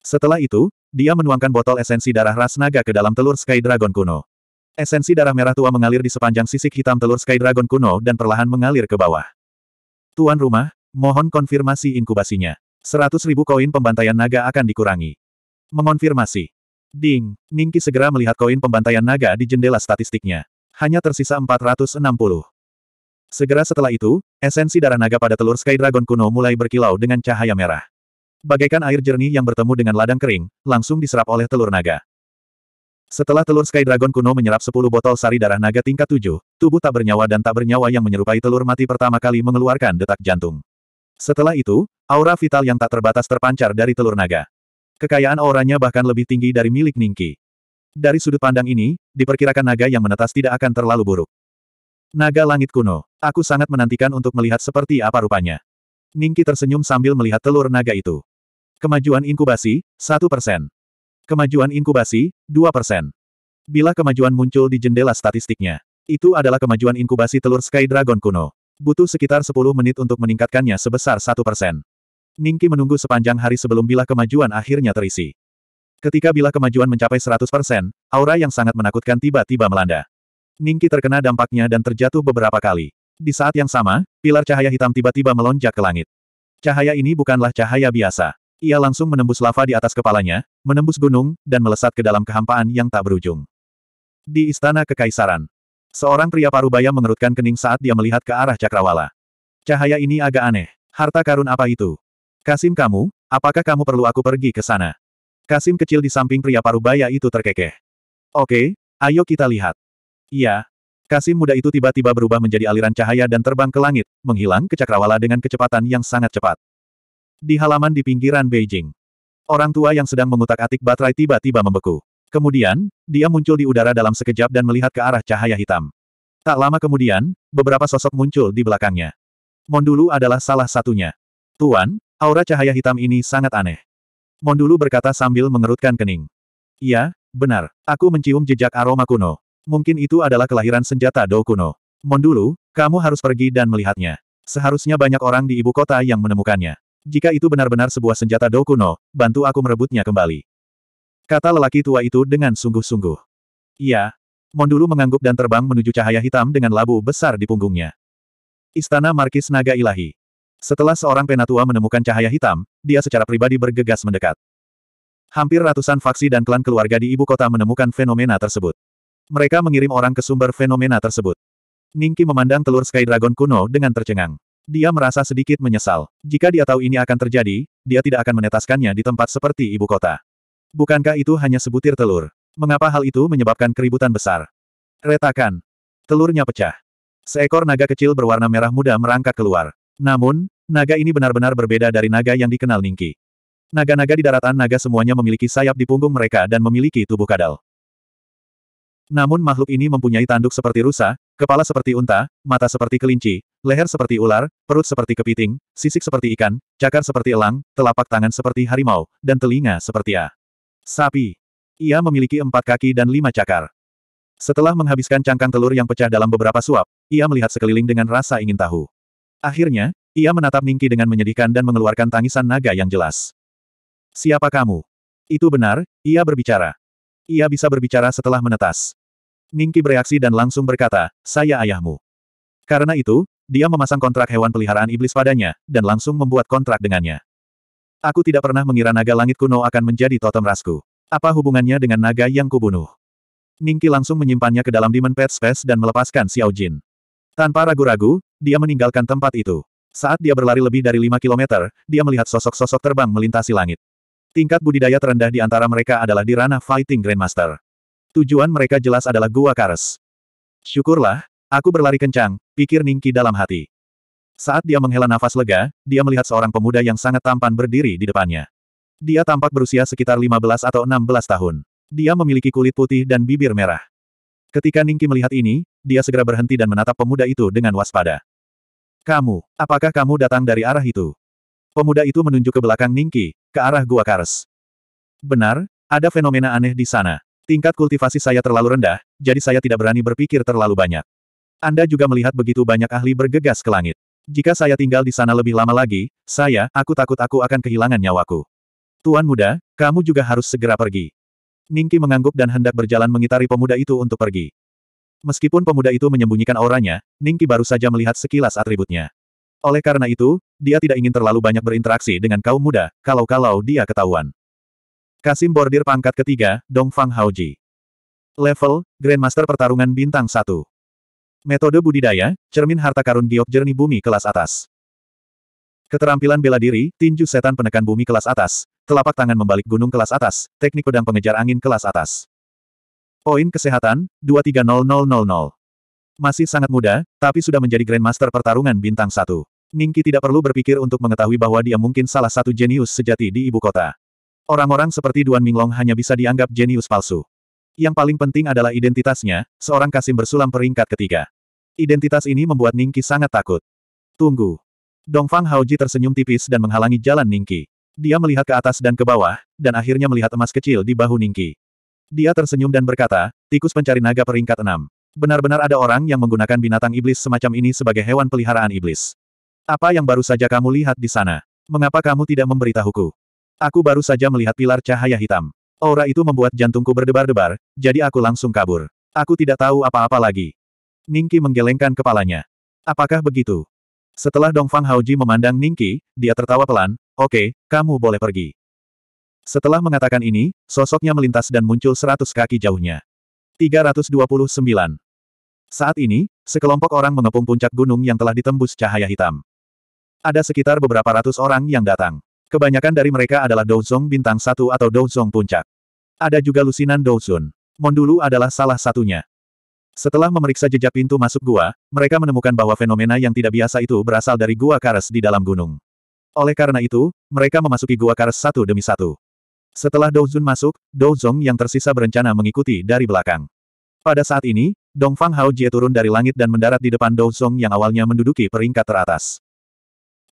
Setelah itu, dia menuangkan botol esensi darah ras naga ke dalam telur Sky Dragon kuno. Esensi darah merah tua mengalir di sepanjang sisik hitam telur Sky Dragon kuno dan perlahan mengalir ke bawah. Tuan rumah, mohon konfirmasi inkubasinya. Seratus ribu koin pembantaian naga akan dikurangi. Mengonfirmasi. Ding, Ningki segera melihat koin pembantaian naga di jendela statistiknya. Hanya tersisa 460. Segera setelah itu, esensi darah naga pada telur Sky Dragon kuno mulai berkilau dengan cahaya merah. Bagaikan air jernih yang bertemu dengan ladang kering, langsung diserap oleh telur naga. Setelah telur Sky Dragon kuno menyerap 10 botol sari darah naga tingkat 7, tubuh tak bernyawa dan tak bernyawa yang menyerupai telur mati pertama kali mengeluarkan detak jantung. Setelah itu, aura vital yang tak terbatas terpancar dari telur naga. Kekayaan auranya bahkan lebih tinggi dari milik Ningki. Dari sudut pandang ini, diperkirakan naga yang menetas tidak akan terlalu buruk. Naga langit kuno, aku sangat menantikan untuk melihat seperti apa rupanya. Ningki tersenyum sambil melihat telur naga itu. Kemajuan inkubasi, 1%. Kemajuan inkubasi, 2%. Bila kemajuan muncul di jendela statistiknya, itu adalah kemajuan inkubasi telur Sky Dragon kuno. Butuh sekitar 10 menit untuk meningkatkannya sebesar 1%. Ningki menunggu sepanjang hari sebelum bila kemajuan akhirnya terisi. Ketika bila kemajuan mencapai 100%, aura yang sangat menakutkan tiba-tiba melanda. Ningki terkena dampaknya dan terjatuh beberapa kali. Di saat yang sama, pilar cahaya hitam tiba-tiba melonjak ke langit. Cahaya ini bukanlah cahaya biasa. Ia langsung menembus lava di atas kepalanya, menembus gunung, dan melesat ke dalam kehampaan yang tak berujung. Di Istana Kekaisaran, seorang pria parubaya mengerutkan kening saat dia melihat ke arah cakrawala. Cahaya ini agak aneh. Harta karun apa itu? Kasim kamu, apakah kamu perlu aku pergi ke sana? Kasim kecil di samping pria parubaya itu terkekeh. Oke, ayo kita lihat. Iya, Kasim muda itu tiba-tiba berubah menjadi aliran cahaya dan terbang ke langit, menghilang ke cakrawala dengan kecepatan yang sangat cepat di halaman di pinggiran Beijing. Orang tua yang sedang mengutak-atik baterai tiba-tiba membeku. Kemudian, dia muncul di udara dalam sekejap dan melihat ke arah cahaya hitam. Tak lama kemudian, beberapa sosok muncul di belakangnya. Mondulu adalah salah satunya. Tuan, aura cahaya hitam ini sangat aneh. Mondulu berkata sambil mengerutkan kening. Iya, benar. Aku mencium jejak aroma kuno. Mungkin itu adalah kelahiran senjata Do kuno. Mondulu, kamu harus pergi dan melihatnya. Seharusnya banyak orang di ibu kota yang menemukannya. Jika itu benar-benar sebuah senjata kuno, bantu aku merebutnya kembali. Kata lelaki tua itu dengan sungguh-sungguh. Iya. Mondulu mengangguk dan terbang menuju cahaya hitam dengan labu besar di punggungnya. Istana Markis Naga Ilahi. Setelah seorang penatua menemukan cahaya hitam, dia secara pribadi bergegas mendekat. Hampir ratusan faksi dan klan keluarga di ibu kota menemukan fenomena tersebut. Mereka mengirim orang ke sumber fenomena tersebut. Ningki memandang telur Sky Dragon kuno dengan tercengang. Dia merasa sedikit menyesal. Jika dia tahu ini akan terjadi, dia tidak akan menetaskannya di tempat seperti ibu kota. Bukankah itu hanya sebutir telur? Mengapa hal itu menyebabkan keributan besar? Retakan. Telurnya pecah. Seekor naga kecil berwarna merah muda merangkak keluar. Namun, naga ini benar-benar berbeda dari naga yang dikenal Ningki. Naga-naga di daratan naga semuanya memiliki sayap di punggung mereka dan memiliki tubuh kadal. Namun makhluk ini mempunyai tanduk seperti rusa, kepala seperti unta, mata seperti kelinci, leher seperti ular, perut seperti kepiting, sisik seperti ikan, cakar seperti elang, telapak tangan seperti harimau, dan telinga seperti a. Sapi. Ia memiliki empat kaki dan lima cakar. Setelah menghabiskan cangkang telur yang pecah dalam beberapa suap, ia melihat sekeliling dengan rasa ingin tahu. Akhirnya, ia menatap Ningki dengan menyedihkan dan mengeluarkan tangisan naga yang jelas. Siapa kamu? Itu benar, ia berbicara. Ia bisa berbicara setelah menetas. Ningki bereaksi dan langsung berkata, saya ayahmu. Karena itu, dia memasang kontrak hewan peliharaan iblis padanya, dan langsung membuat kontrak dengannya. Aku tidak pernah mengira naga langit kuno akan menjadi totem rasku. Apa hubungannya dengan naga yang kubunuh? Ningki langsung menyimpannya ke dalam Demon Pet Space dan melepaskan Xiao Jin. Tanpa ragu-ragu, dia meninggalkan tempat itu. Saat dia berlari lebih dari 5 km, dia melihat sosok-sosok terbang melintasi langit. Tingkat budidaya terendah di antara mereka adalah di ranah Fighting Grandmaster. Tujuan mereka jelas adalah Gua Kares. Syukurlah, aku berlari kencang, pikir Ningki dalam hati. Saat dia menghela nafas lega, dia melihat seorang pemuda yang sangat tampan berdiri di depannya. Dia tampak berusia sekitar 15 atau 16 tahun. Dia memiliki kulit putih dan bibir merah. Ketika Ningki melihat ini, dia segera berhenti dan menatap pemuda itu dengan waspada. Kamu, apakah kamu datang dari arah itu? Pemuda itu menunjuk ke belakang Ningki, ke arah Gua Kares. Benar, ada fenomena aneh di sana. Tingkat kultivasi saya terlalu rendah, jadi saya tidak berani berpikir terlalu banyak. Anda juga melihat begitu banyak ahli bergegas ke langit. Jika saya tinggal di sana lebih lama lagi, saya, aku takut aku akan kehilangan nyawaku. Tuan muda, kamu juga harus segera pergi. Ningki mengangguk dan hendak berjalan mengitari pemuda itu untuk pergi. Meskipun pemuda itu menyembunyikan auranya, Ningki baru saja melihat sekilas atributnya. Oleh karena itu, dia tidak ingin terlalu banyak berinteraksi dengan kaum muda, kalau-kalau dia ketahuan. Kasim bordir pangkat ketiga, Dongfang Haoji. Level, Grandmaster Pertarungan Bintang 1. Metode budidaya, cermin harta karun giok jernih bumi kelas atas. Keterampilan bela diri, tinju setan penekan bumi kelas atas, telapak tangan membalik gunung kelas atas, teknik pedang pengejar angin kelas atas. Poin kesehatan, 230000. Masih sangat muda, tapi sudah menjadi Grandmaster Pertarungan Bintang 1. Ningki tidak perlu berpikir untuk mengetahui bahwa dia mungkin salah satu jenius sejati di ibu kota. Orang-orang seperti Duan Minglong hanya bisa dianggap jenius palsu. Yang paling penting adalah identitasnya, seorang kasim bersulam peringkat ketiga. Identitas ini membuat Ningki sangat takut. Tunggu. Dongfang Haoji tersenyum tipis dan menghalangi jalan Ningki. Dia melihat ke atas dan ke bawah, dan akhirnya melihat emas kecil di bahu Ningki. Dia tersenyum dan berkata, tikus pencari naga peringkat enam. Benar-benar ada orang yang menggunakan binatang iblis semacam ini sebagai hewan peliharaan iblis. Apa yang baru saja kamu lihat di sana? Mengapa kamu tidak memberitahuku? Aku baru saja melihat pilar cahaya hitam. Aura itu membuat jantungku berdebar-debar, jadi aku langsung kabur. Aku tidak tahu apa-apa lagi. Ningki menggelengkan kepalanya. Apakah begitu? Setelah Dongfang Haoji memandang Ningki, dia tertawa pelan, oke, okay, kamu boleh pergi. Setelah mengatakan ini, sosoknya melintas dan muncul seratus kaki jauhnya. 329. Saat ini, sekelompok orang mengepung puncak gunung yang telah ditembus cahaya hitam. Ada sekitar beberapa ratus orang yang datang. Kebanyakan dari mereka adalah Douzong bintang satu atau Douzong puncak. Ada juga lusinan Douzun. Mondulu adalah salah satunya. Setelah memeriksa jejak pintu masuk gua, mereka menemukan bahwa fenomena yang tidak biasa itu berasal dari gua kares di dalam gunung. Oleh karena itu, mereka memasuki gua kares satu demi satu. Setelah Douzun masuk, Douzong yang tersisa berencana mengikuti dari belakang. Pada saat ini, Dongfang Hao Jie turun dari langit dan mendarat di depan Douzong yang awalnya menduduki peringkat teratas.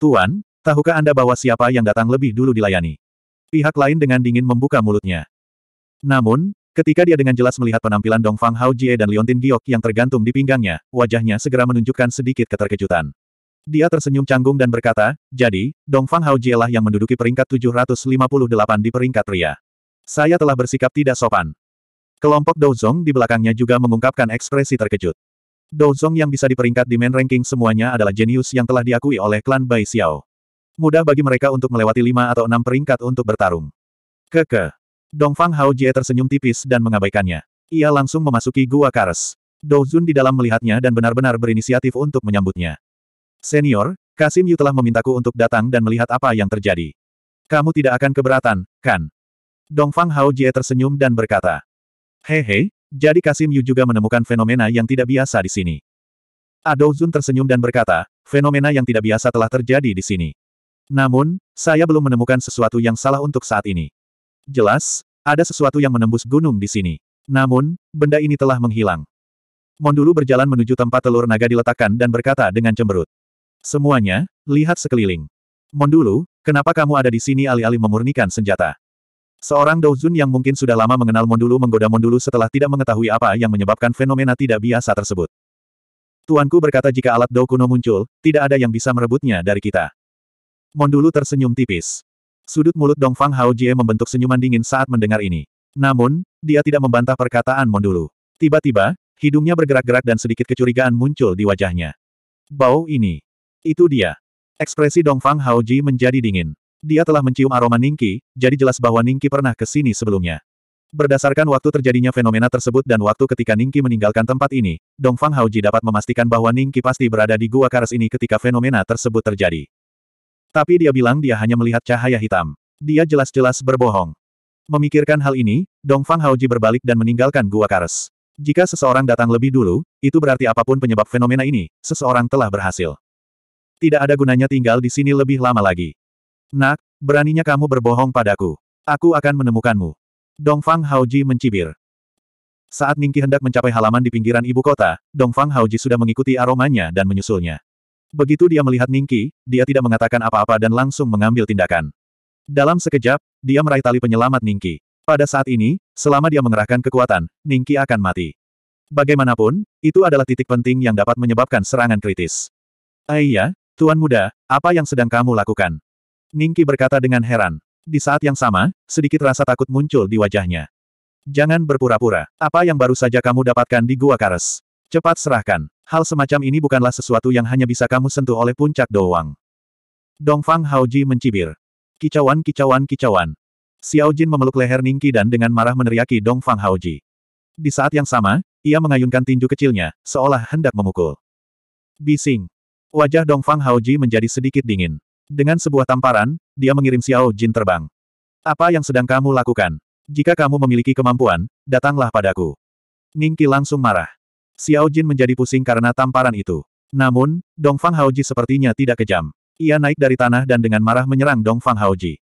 Tuan, tahukah Anda bahwa siapa yang datang lebih dulu dilayani? Pihak lain dengan dingin membuka mulutnya. Namun, ketika dia dengan jelas melihat penampilan Dongfang Hao Jie dan Liontin Giok yang tergantung di pinggangnya, wajahnya segera menunjukkan sedikit keterkejutan. Dia tersenyum canggung dan berkata, jadi, Dongfang Hao Jie lah yang menduduki peringkat 758 di peringkat pria. Saya telah bersikap tidak sopan. Kelompok Douzong di belakangnya juga mengungkapkan ekspresi terkejut. Dozong yang bisa diperingkat di main ranking semuanya adalah jenius yang telah diakui oleh klan Bai Xiao. Mudah bagi mereka untuk melewati lima atau enam peringkat untuk bertarung. Keke. Dongfang Hao Jie tersenyum tipis dan mengabaikannya. Ia langsung memasuki gua kares. Dozun di dalam melihatnya dan benar-benar berinisiatif untuk menyambutnya. Senior, Kasim Yu telah memintaku untuk datang dan melihat apa yang terjadi. Kamu tidak akan keberatan, kan? Dongfang Hao Jie tersenyum dan berkata. Hehe, jadi Kasim Yu juga menemukan fenomena yang tidak biasa di sini. Adouzun tersenyum dan berkata, fenomena yang tidak biasa telah terjadi di sini. Namun, saya belum menemukan sesuatu yang salah untuk saat ini. Jelas, ada sesuatu yang menembus gunung di sini. Namun, benda ini telah menghilang. Mondulu berjalan menuju tempat telur naga diletakkan dan berkata dengan cemberut. Semuanya, lihat sekeliling. Mondulu, kenapa kamu ada di sini alih-alih memurnikan senjata? Seorang Douzun yang mungkin sudah lama mengenal Mondulu menggoda Mondulu setelah tidak mengetahui apa yang menyebabkan fenomena tidak biasa tersebut. Tuanku berkata jika alat Dou kuno muncul, tidak ada yang bisa merebutnya dari kita. Mondulu tersenyum tipis. Sudut mulut Dongfang Hao Jie membentuk senyuman dingin saat mendengar ini. Namun, dia tidak membantah perkataan Mondulu. Tiba-tiba, hidungnya bergerak-gerak dan sedikit kecurigaan muncul di wajahnya. Bau ini. Itu dia. Ekspresi Dongfang Hao Jie menjadi dingin. Dia telah mencium aroma Ningki, jadi jelas bahwa Ningki pernah ke sini sebelumnya. Berdasarkan waktu terjadinya fenomena tersebut dan waktu ketika Ningki meninggalkan tempat ini, Dongfang Haoji dapat memastikan bahwa Ningki pasti berada di Gua Karas ini ketika fenomena tersebut terjadi. Tapi dia bilang dia hanya melihat cahaya hitam. Dia jelas-jelas berbohong. Memikirkan hal ini, Dongfang Haoji berbalik dan meninggalkan Gua Karas. Jika seseorang datang lebih dulu, itu berarti apapun penyebab fenomena ini, seseorang telah berhasil. Tidak ada gunanya tinggal di sini lebih lama lagi. Nak, beraninya kamu berbohong padaku. Aku akan menemukanmu. Dongfang Haoji mencibir. Saat Ningki hendak mencapai halaman di pinggiran ibu kota, Dongfang Haoji sudah mengikuti aromanya dan menyusulnya. Begitu dia melihat Ningki, dia tidak mengatakan apa-apa dan langsung mengambil tindakan. Dalam sekejap, dia meraih tali penyelamat Ningki. Pada saat ini, selama dia mengerahkan kekuatan, Ningki akan mati. Bagaimanapun, itu adalah titik penting yang dapat menyebabkan serangan kritis. Aiyah, Tuan Muda, apa yang sedang kamu lakukan? Ningki berkata dengan heran. Di saat yang sama, sedikit rasa takut muncul di wajahnya. Jangan berpura-pura. Apa yang baru saja kamu dapatkan di Gua Kares? Cepat serahkan. Hal semacam ini bukanlah sesuatu yang hanya bisa kamu sentuh oleh puncak doang. Dongfang Haoji mencibir. Kicauan kicauan kicauan. Xiao Jin memeluk leher Ningki dan dengan marah meneriaki Dongfang Haoji. Di saat yang sama, ia mengayunkan tinju kecilnya, seolah hendak memukul. Bising. Wajah Dongfang Haoji menjadi sedikit dingin. Dengan sebuah tamparan, dia mengirim Xiao Jin terbang. Apa yang sedang kamu lakukan? Jika kamu memiliki kemampuan, datanglah padaku. Ningki langsung marah. Xiao Jin menjadi pusing karena tamparan itu. Namun, Dong Dongfang Haoji sepertinya tidak kejam. Ia naik dari tanah dan dengan marah menyerang Dong Dongfang Haoji.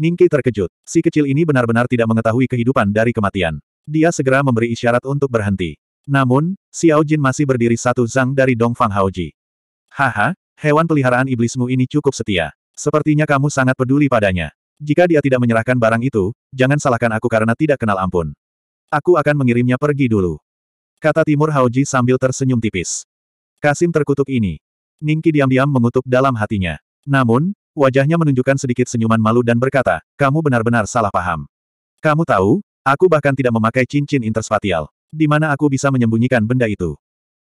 Ningki terkejut. Si kecil ini benar-benar tidak mengetahui kehidupan dari kematian. Dia segera memberi isyarat untuk berhenti. Namun, Xiao Jin masih berdiri satu zang dari Dong Dongfang Haoji. Haha, Hewan peliharaan iblismu ini cukup setia. Sepertinya kamu sangat peduli padanya. Jika dia tidak menyerahkan barang itu, jangan salahkan aku karena tidak kenal ampun. Aku akan mengirimnya pergi dulu. Kata Timur Haoji sambil tersenyum tipis. Kasim terkutuk ini. Ningki diam-diam mengutuk dalam hatinya. Namun, wajahnya menunjukkan sedikit senyuman malu dan berkata, kamu benar-benar salah paham. Kamu tahu, aku bahkan tidak memakai cincin interspatial. Di mana aku bisa menyembunyikan benda itu?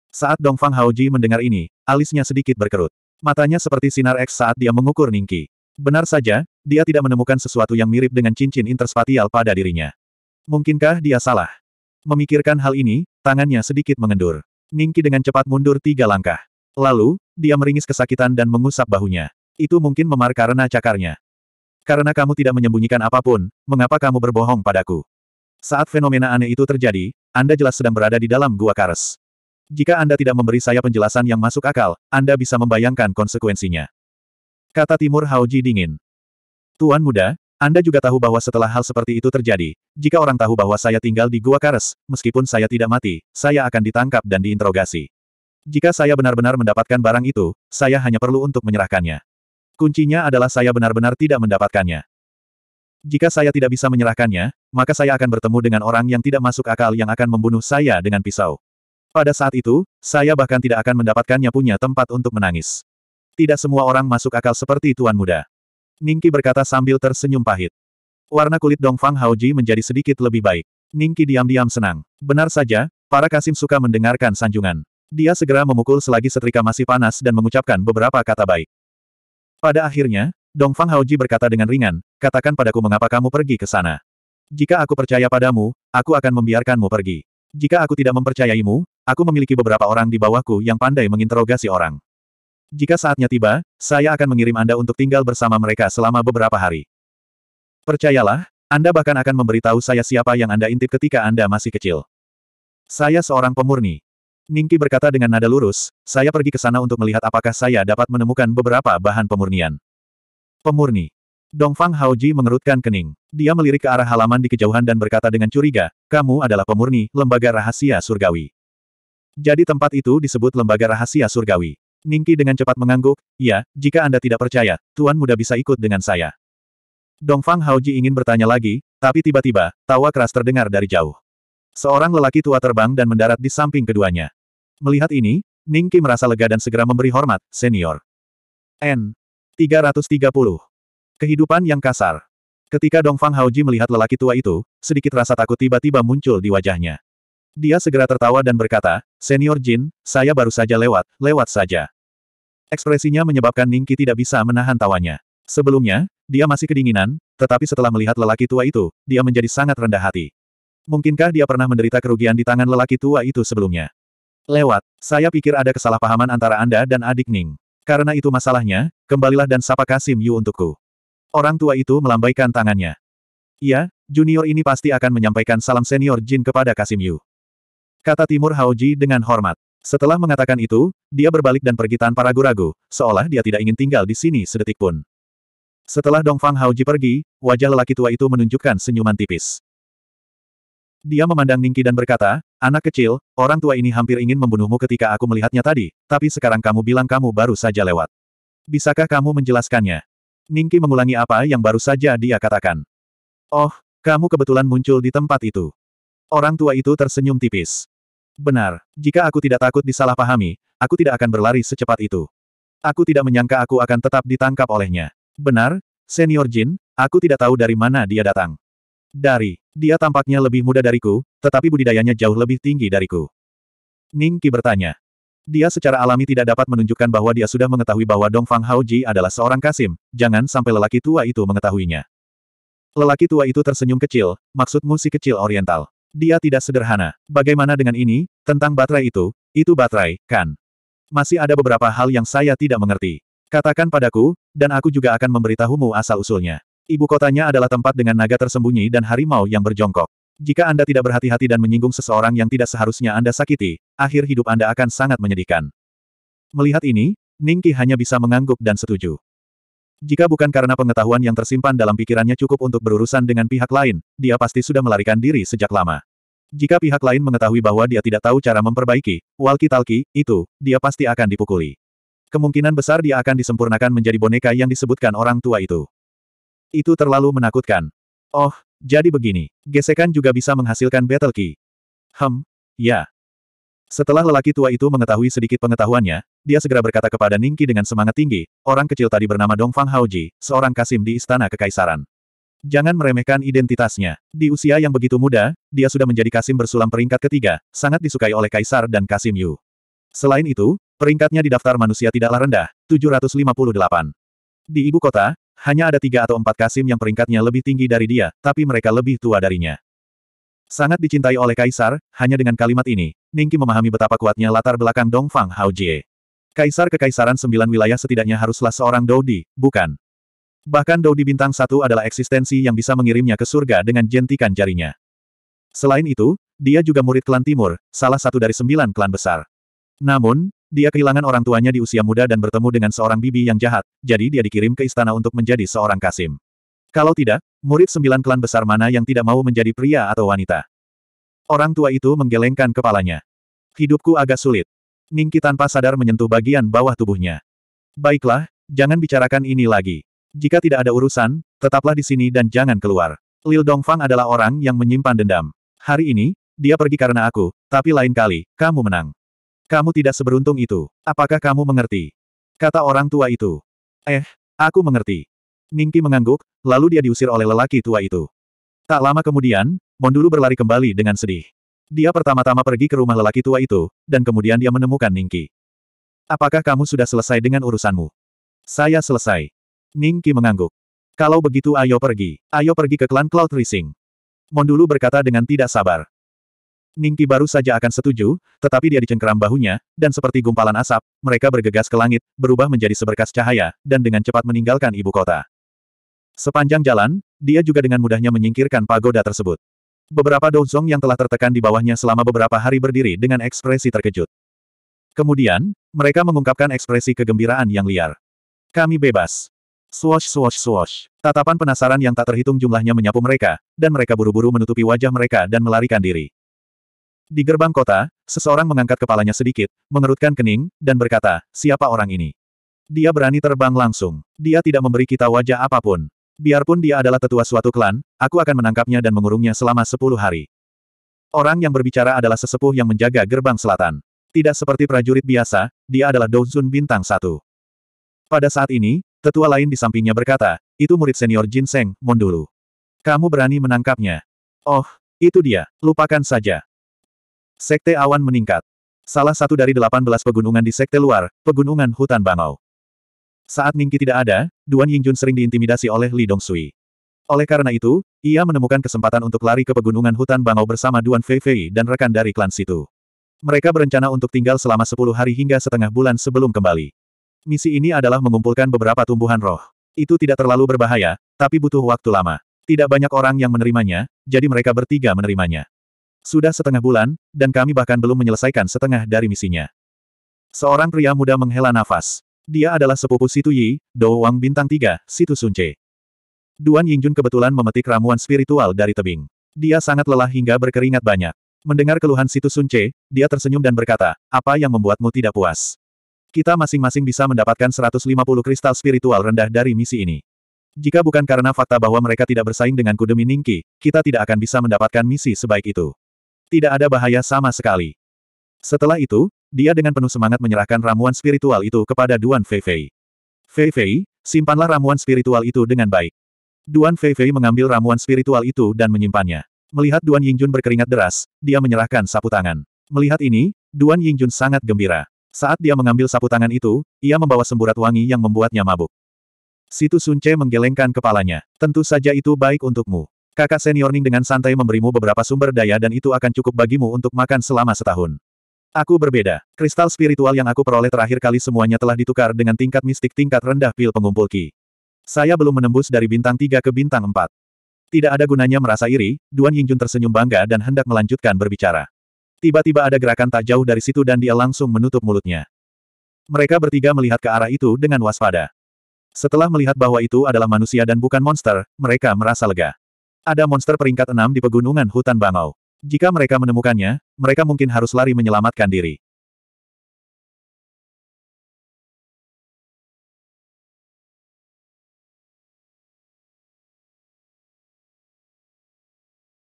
Saat Dongfang Haoji mendengar ini, alisnya sedikit berkerut. Matanya seperti sinar X saat dia mengukur Ningki. Benar saja, dia tidak menemukan sesuatu yang mirip dengan cincin interspatial pada dirinya. Mungkinkah dia salah? Memikirkan hal ini, tangannya sedikit mengendur. Ningki dengan cepat mundur tiga langkah. Lalu, dia meringis kesakitan dan mengusap bahunya. Itu mungkin memar karena cakarnya. Karena kamu tidak menyembunyikan apapun, mengapa kamu berbohong padaku? Saat fenomena aneh itu terjadi, Anda jelas sedang berada di dalam gua kares. Jika Anda tidak memberi saya penjelasan yang masuk akal, Anda bisa membayangkan konsekuensinya. Kata Timur Haoji dingin. Tuan muda, Anda juga tahu bahwa setelah hal seperti itu terjadi, jika orang tahu bahwa saya tinggal di Gua Kares, meskipun saya tidak mati, saya akan ditangkap dan diinterogasi. Jika saya benar-benar mendapatkan barang itu, saya hanya perlu untuk menyerahkannya. Kuncinya adalah saya benar-benar tidak mendapatkannya. Jika saya tidak bisa menyerahkannya, maka saya akan bertemu dengan orang yang tidak masuk akal yang akan membunuh saya dengan pisau. Pada saat itu, saya bahkan tidak akan mendapatkannya punya tempat untuk menangis. Tidak semua orang masuk akal seperti tuan muda. Ningki berkata sambil tersenyum pahit. Warna kulit Dongfang Haoji menjadi sedikit lebih baik. Ningki diam-diam senang. Benar saja, para kasim suka mendengarkan sanjungan. Dia segera memukul selagi setrika masih panas dan mengucapkan beberapa kata baik. Pada akhirnya, Dongfang Haoji berkata dengan ringan, katakan padaku mengapa kamu pergi ke sana. Jika aku percaya padamu, aku akan membiarkanmu pergi. Jika aku tidak mempercayaimu, Aku memiliki beberapa orang di bawahku yang pandai menginterogasi orang. Jika saatnya tiba, saya akan mengirim Anda untuk tinggal bersama mereka selama beberapa hari. Percayalah, Anda bahkan akan memberitahu saya siapa yang Anda intip ketika Anda masih kecil. Saya seorang pemurni. Ningki berkata dengan nada lurus, saya pergi ke sana untuk melihat apakah saya dapat menemukan beberapa bahan pemurnian. Pemurni. Dongfang Haoji mengerutkan kening. Dia melirik ke arah halaman di kejauhan dan berkata dengan curiga, kamu adalah pemurni, lembaga rahasia surgawi. Jadi tempat itu disebut lembaga rahasia surgawi. Ningki dengan cepat mengangguk, ya, jika Anda tidak percaya, Tuan Muda bisa ikut dengan saya. Dongfang Haoji ingin bertanya lagi, tapi tiba-tiba, tawa keras terdengar dari jauh. Seorang lelaki tua terbang dan mendarat di samping keduanya. Melihat ini, Ningki merasa lega dan segera memberi hormat, senior. N. 330. Kehidupan yang kasar. Ketika Dongfang Haoji melihat lelaki tua itu, sedikit rasa takut tiba-tiba muncul di wajahnya. Dia segera tertawa dan berkata, Senior Jin, saya baru saja lewat, lewat saja. Ekspresinya menyebabkan Ningki tidak bisa menahan tawanya. Sebelumnya, dia masih kedinginan, tetapi setelah melihat lelaki tua itu, dia menjadi sangat rendah hati. Mungkinkah dia pernah menderita kerugian di tangan lelaki tua itu sebelumnya? Lewat, saya pikir ada kesalahpahaman antara Anda dan adik Ning. Karena itu masalahnya, kembalilah dan sapa Kasim Yu untukku. Orang tua itu melambaikan tangannya. Iya, junior ini pasti akan menyampaikan salam senior Jin kepada Kasim Yu. Kata Timur Haoji dengan hormat. Setelah mengatakan itu, dia berbalik dan pergi tanpa ragu-ragu, seolah dia tidak ingin tinggal di sini sedetik pun. Setelah Dongfang Haoji pergi, wajah lelaki tua itu menunjukkan senyuman tipis. Dia memandang Ningki dan berkata, Anak kecil, orang tua ini hampir ingin membunuhmu ketika aku melihatnya tadi, tapi sekarang kamu bilang kamu baru saja lewat. Bisakah kamu menjelaskannya? Ningki mengulangi apa yang baru saja dia katakan. Oh, kamu kebetulan muncul di tempat itu. Orang tua itu tersenyum tipis. Benar, jika aku tidak takut disalahpahami, aku tidak akan berlari secepat itu. Aku tidak menyangka aku akan tetap ditangkap olehnya. Benar, Senior Jin, aku tidak tahu dari mana dia datang. Dari, dia tampaknya lebih muda dariku, tetapi budidayanya jauh lebih tinggi dariku. Ning Qi bertanya. Dia secara alami tidak dapat menunjukkan bahwa dia sudah mengetahui bahwa Dong Fang Haoji adalah seorang kasim, jangan sampai lelaki tua itu mengetahuinya. Lelaki tua itu tersenyum kecil, maksudmu si kecil oriental. Dia tidak sederhana. Bagaimana dengan ini, tentang baterai itu, itu baterai, kan? Masih ada beberapa hal yang saya tidak mengerti. Katakan padaku, dan aku juga akan memberitahumu asal-usulnya. Ibu kotanya adalah tempat dengan naga tersembunyi dan harimau yang berjongkok. Jika Anda tidak berhati-hati dan menyinggung seseorang yang tidak seharusnya Anda sakiti, akhir hidup Anda akan sangat menyedihkan. Melihat ini, Ningki hanya bisa mengangguk dan setuju. Jika bukan karena pengetahuan yang tersimpan dalam pikirannya cukup untuk berurusan dengan pihak lain, dia pasti sudah melarikan diri sejak lama. Jika pihak lain mengetahui bahwa dia tidak tahu cara memperbaiki, walkie-talkie, itu, dia pasti akan dipukuli. Kemungkinan besar dia akan disempurnakan menjadi boneka yang disebutkan orang tua itu. Itu terlalu menakutkan. Oh, jadi begini. Gesekan juga bisa menghasilkan battle key. Hem, ya. Setelah lelaki tua itu mengetahui sedikit pengetahuannya, dia segera berkata kepada Ningki dengan semangat tinggi, orang kecil tadi bernama Dongfang Haoji, seorang kasim di istana kekaisaran. Jangan meremehkan identitasnya. Di usia yang begitu muda, dia sudah menjadi kasim bersulam peringkat ketiga, sangat disukai oleh kaisar dan kasim Yu. Selain itu, peringkatnya di daftar manusia tidaklah rendah, 758. Di ibu kota, hanya ada tiga atau empat kasim yang peringkatnya lebih tinggi dari dia, tapi mereka lebih tua darinya. Sangat dicintai oleh Kaisar, hanya dengan kalimat ini, Ningki memahami betapa kuatnya latar belakang Dongfang Haojie. Kaisar Kekaisaran Sembilan Wilayah setidaknya haruslah seorang Doudi, bukan? Bahkan Doudi Bintang Satu adalah eksistensi yang bisa mengirimnya ke surga dengan jentikan jarinya. Selain itu, dia juga murid klan Timur, salah satu dari sembilan klan besar. Namun, dia kehilangan orang tuanya di usia muda dan bertemu dengan seorang bibi yang jahat, jadi dia dikirim ke istana untuk menjadi seorang kasim. Kalau tidak, Murid sembilan klan besar mana yang tidak mau menjadi pria atau wanita? Orang tua itu menggelengkan kepalanya. Hidupku agak sulit. Ningki tanpa sadar menyentuh bagian bawah tubuhnya. Baiklah, jangan bicarakan ini lagi. Jika tidak ada urusan, tetaplah di sini dan jangan keluar. Lil Dongfang adalah orang yang menyimpan dendam. Hari ini, dia pergi karena aku, tapi lain kali, kamu menang. Kamu tidak seberuntung itu. Apakah kamu mengerti? Kata orang tua itu. Eh, aku mengerti. Ningki mengangguk, lalu dia diusir oleh lelaki tua itu. Tak lama kemudian, Mondulu berlari kembali dengan sedih. Dia pertama-tama pergi ke rumah lelaki tua itu, dan kemudian dia menemukan Ningki. Apakah kamu sudah selesai dengan urusanmu? Saya selesai. Ningki mengangguk. Kalau begitu ayo pergi, ayo pergi ke klan Cloud Rising. Mondulu berkata dengan tidak sabar. Ningki baru saja akan setuju, tetapi dia dicengkeram bahunya, dan seperti gumpalan asap, mereka bergegas ke langit, berubah menjadi seberkas cahaya, dan dengan cepat meninggalkan ibu kota. Sepanjang jalan, dia juga dengan mudahnya menyingkirkan pagoda tersebut. Beberapa dozong yang telah tertekan di bawahnya selama beberapa hari berdiri dengan ekspresi terkejut. Kemudian, mereka mengungkapkan ekspresi kegembiraan yang liar. Kami bebas. Swosh swosh swosh. Tatapan penasaran yang tak terhitung jumlahnya menyapu mereka, dan mereka buru-buru menutupi wajah mereka dan melarikan diri. Di gerbang kota, seseorang mengangkat kepalanya sedikit, mengerutkan kening, dan berkata, siapa orang ini? Dia berani terbang langsung. Dia tidak memberi kita wajah apapun. Biarpun dia adalah tetua suatu klan, aku akan menangkapnya dan mengurungnya selama sepuluh hari. Orang yang berbicara adalah sesepuh yang menjaga gerbang selatan. Tidak seperti prajurit biasa, dia adalah Douzun bintang satu. Pada saat ini, tetua lain di sampingnya berkata, itu murid senior Jin Seng, Mondulu. Kamu berani menangkapnya. Oh, itu dia, lupakan saja. Sekte awan meningkat. Salah satu dari delapan belas pegunungan di sekte luar, pegunungan hutan bangau. Saat Ningki tidak ada, Duan Yingjun sering diintimidasi oleh Li Dongsui. Oleh karena itu, ia menemukan kesempatan untuk lari ke pegunungan hutan Bangau bersama Duan Feifei dan rekan dari klan situ. Mereka berencana untuk tinggal selama 10 hari hingga setengah bulan sebelum kembali. Misi ini adalah mengumpulkan beberapa tumbuhan roh. Itu tidak terlalu berbahaya, tapi butuh waktu lama. Tidak banyak orang yang menerimanya, jadi mereka bertiga menerimanya. Sudah setengah bulan, dan kami bahkan belum menyelesaikan setengah dari misinya. Seorang pria muda menghela nafas. Dia adalah sepupu Situ Yi, Dou Wang Bintang tiga, Situ Sunce. Duan Yingjun kebetulan memetik ramuan spiritual dari tebing. Dia sangat lelah hingga berkeringat banyak. Mendengar keluhan Situ Sunce, dia tersenyum dan berkata, apa yang membuatmu tidak puas? Kita masing-masing bisa mendapatkan 150 kristal spiritual rendah dari misi ini. Jika bukan karena fakta bahwa mereka tidak bersaing dengan Kudemi Ningki, kita tidak akan bisa mendapatkan misi sebaik itu. Tidak ada bahaya sama sekali. Setelah itu, dia dengan penuh semangat menyerahkan ramuan spiritual itu kepada Duan Fei Fei, simpanlah ramuan spiritual itu dengan baik. Duan Fei mengambil ramuan spiritual itu dan menyimpannya. Melihat Duan Yingjun berkeringat deras, dia menyerahkan sapu tangan. Melihat ini, Duan Yingjun sangat gembira. Saat dia mengambil sapu tangan itu, ia membawa semburat wangi yang membuatnya mabuk. Situ Sunce menggelengkan kepalanya. Tentu saja itu baik untukmu. Kakak senior Ning dengan santai memberimu beberapa sumber daya dan itu akan cukup bagimu untuk makan selama setahun. Aku berbeda. Kristal spiritual yang aku peroleh terakhir kali semuanya telah ditukar dengan tingkat mistik tingkat rendah pil pengumpul ki. Saya belum menembus dari bintang 3 ke bintang 4. Tidak ada gunanya merasa iri, Duan Yingjun tersenyum bangga dan hendak melanjutkan berbicara. Tiba-tiba ada gerakan tak jauh dari situ dan dia langsung menutup mulutnya. Mereka bertiga melihat ke arah itu dengan waspada. Setelah melihat bahwa itu adalah manusia dan bukan monster, mereka merasa lega. Ada monster peringkat enam di pegunungan hutan Bangau. Jika mereka menemukannya, mereka mungkin harus lari menyelamatkan diri.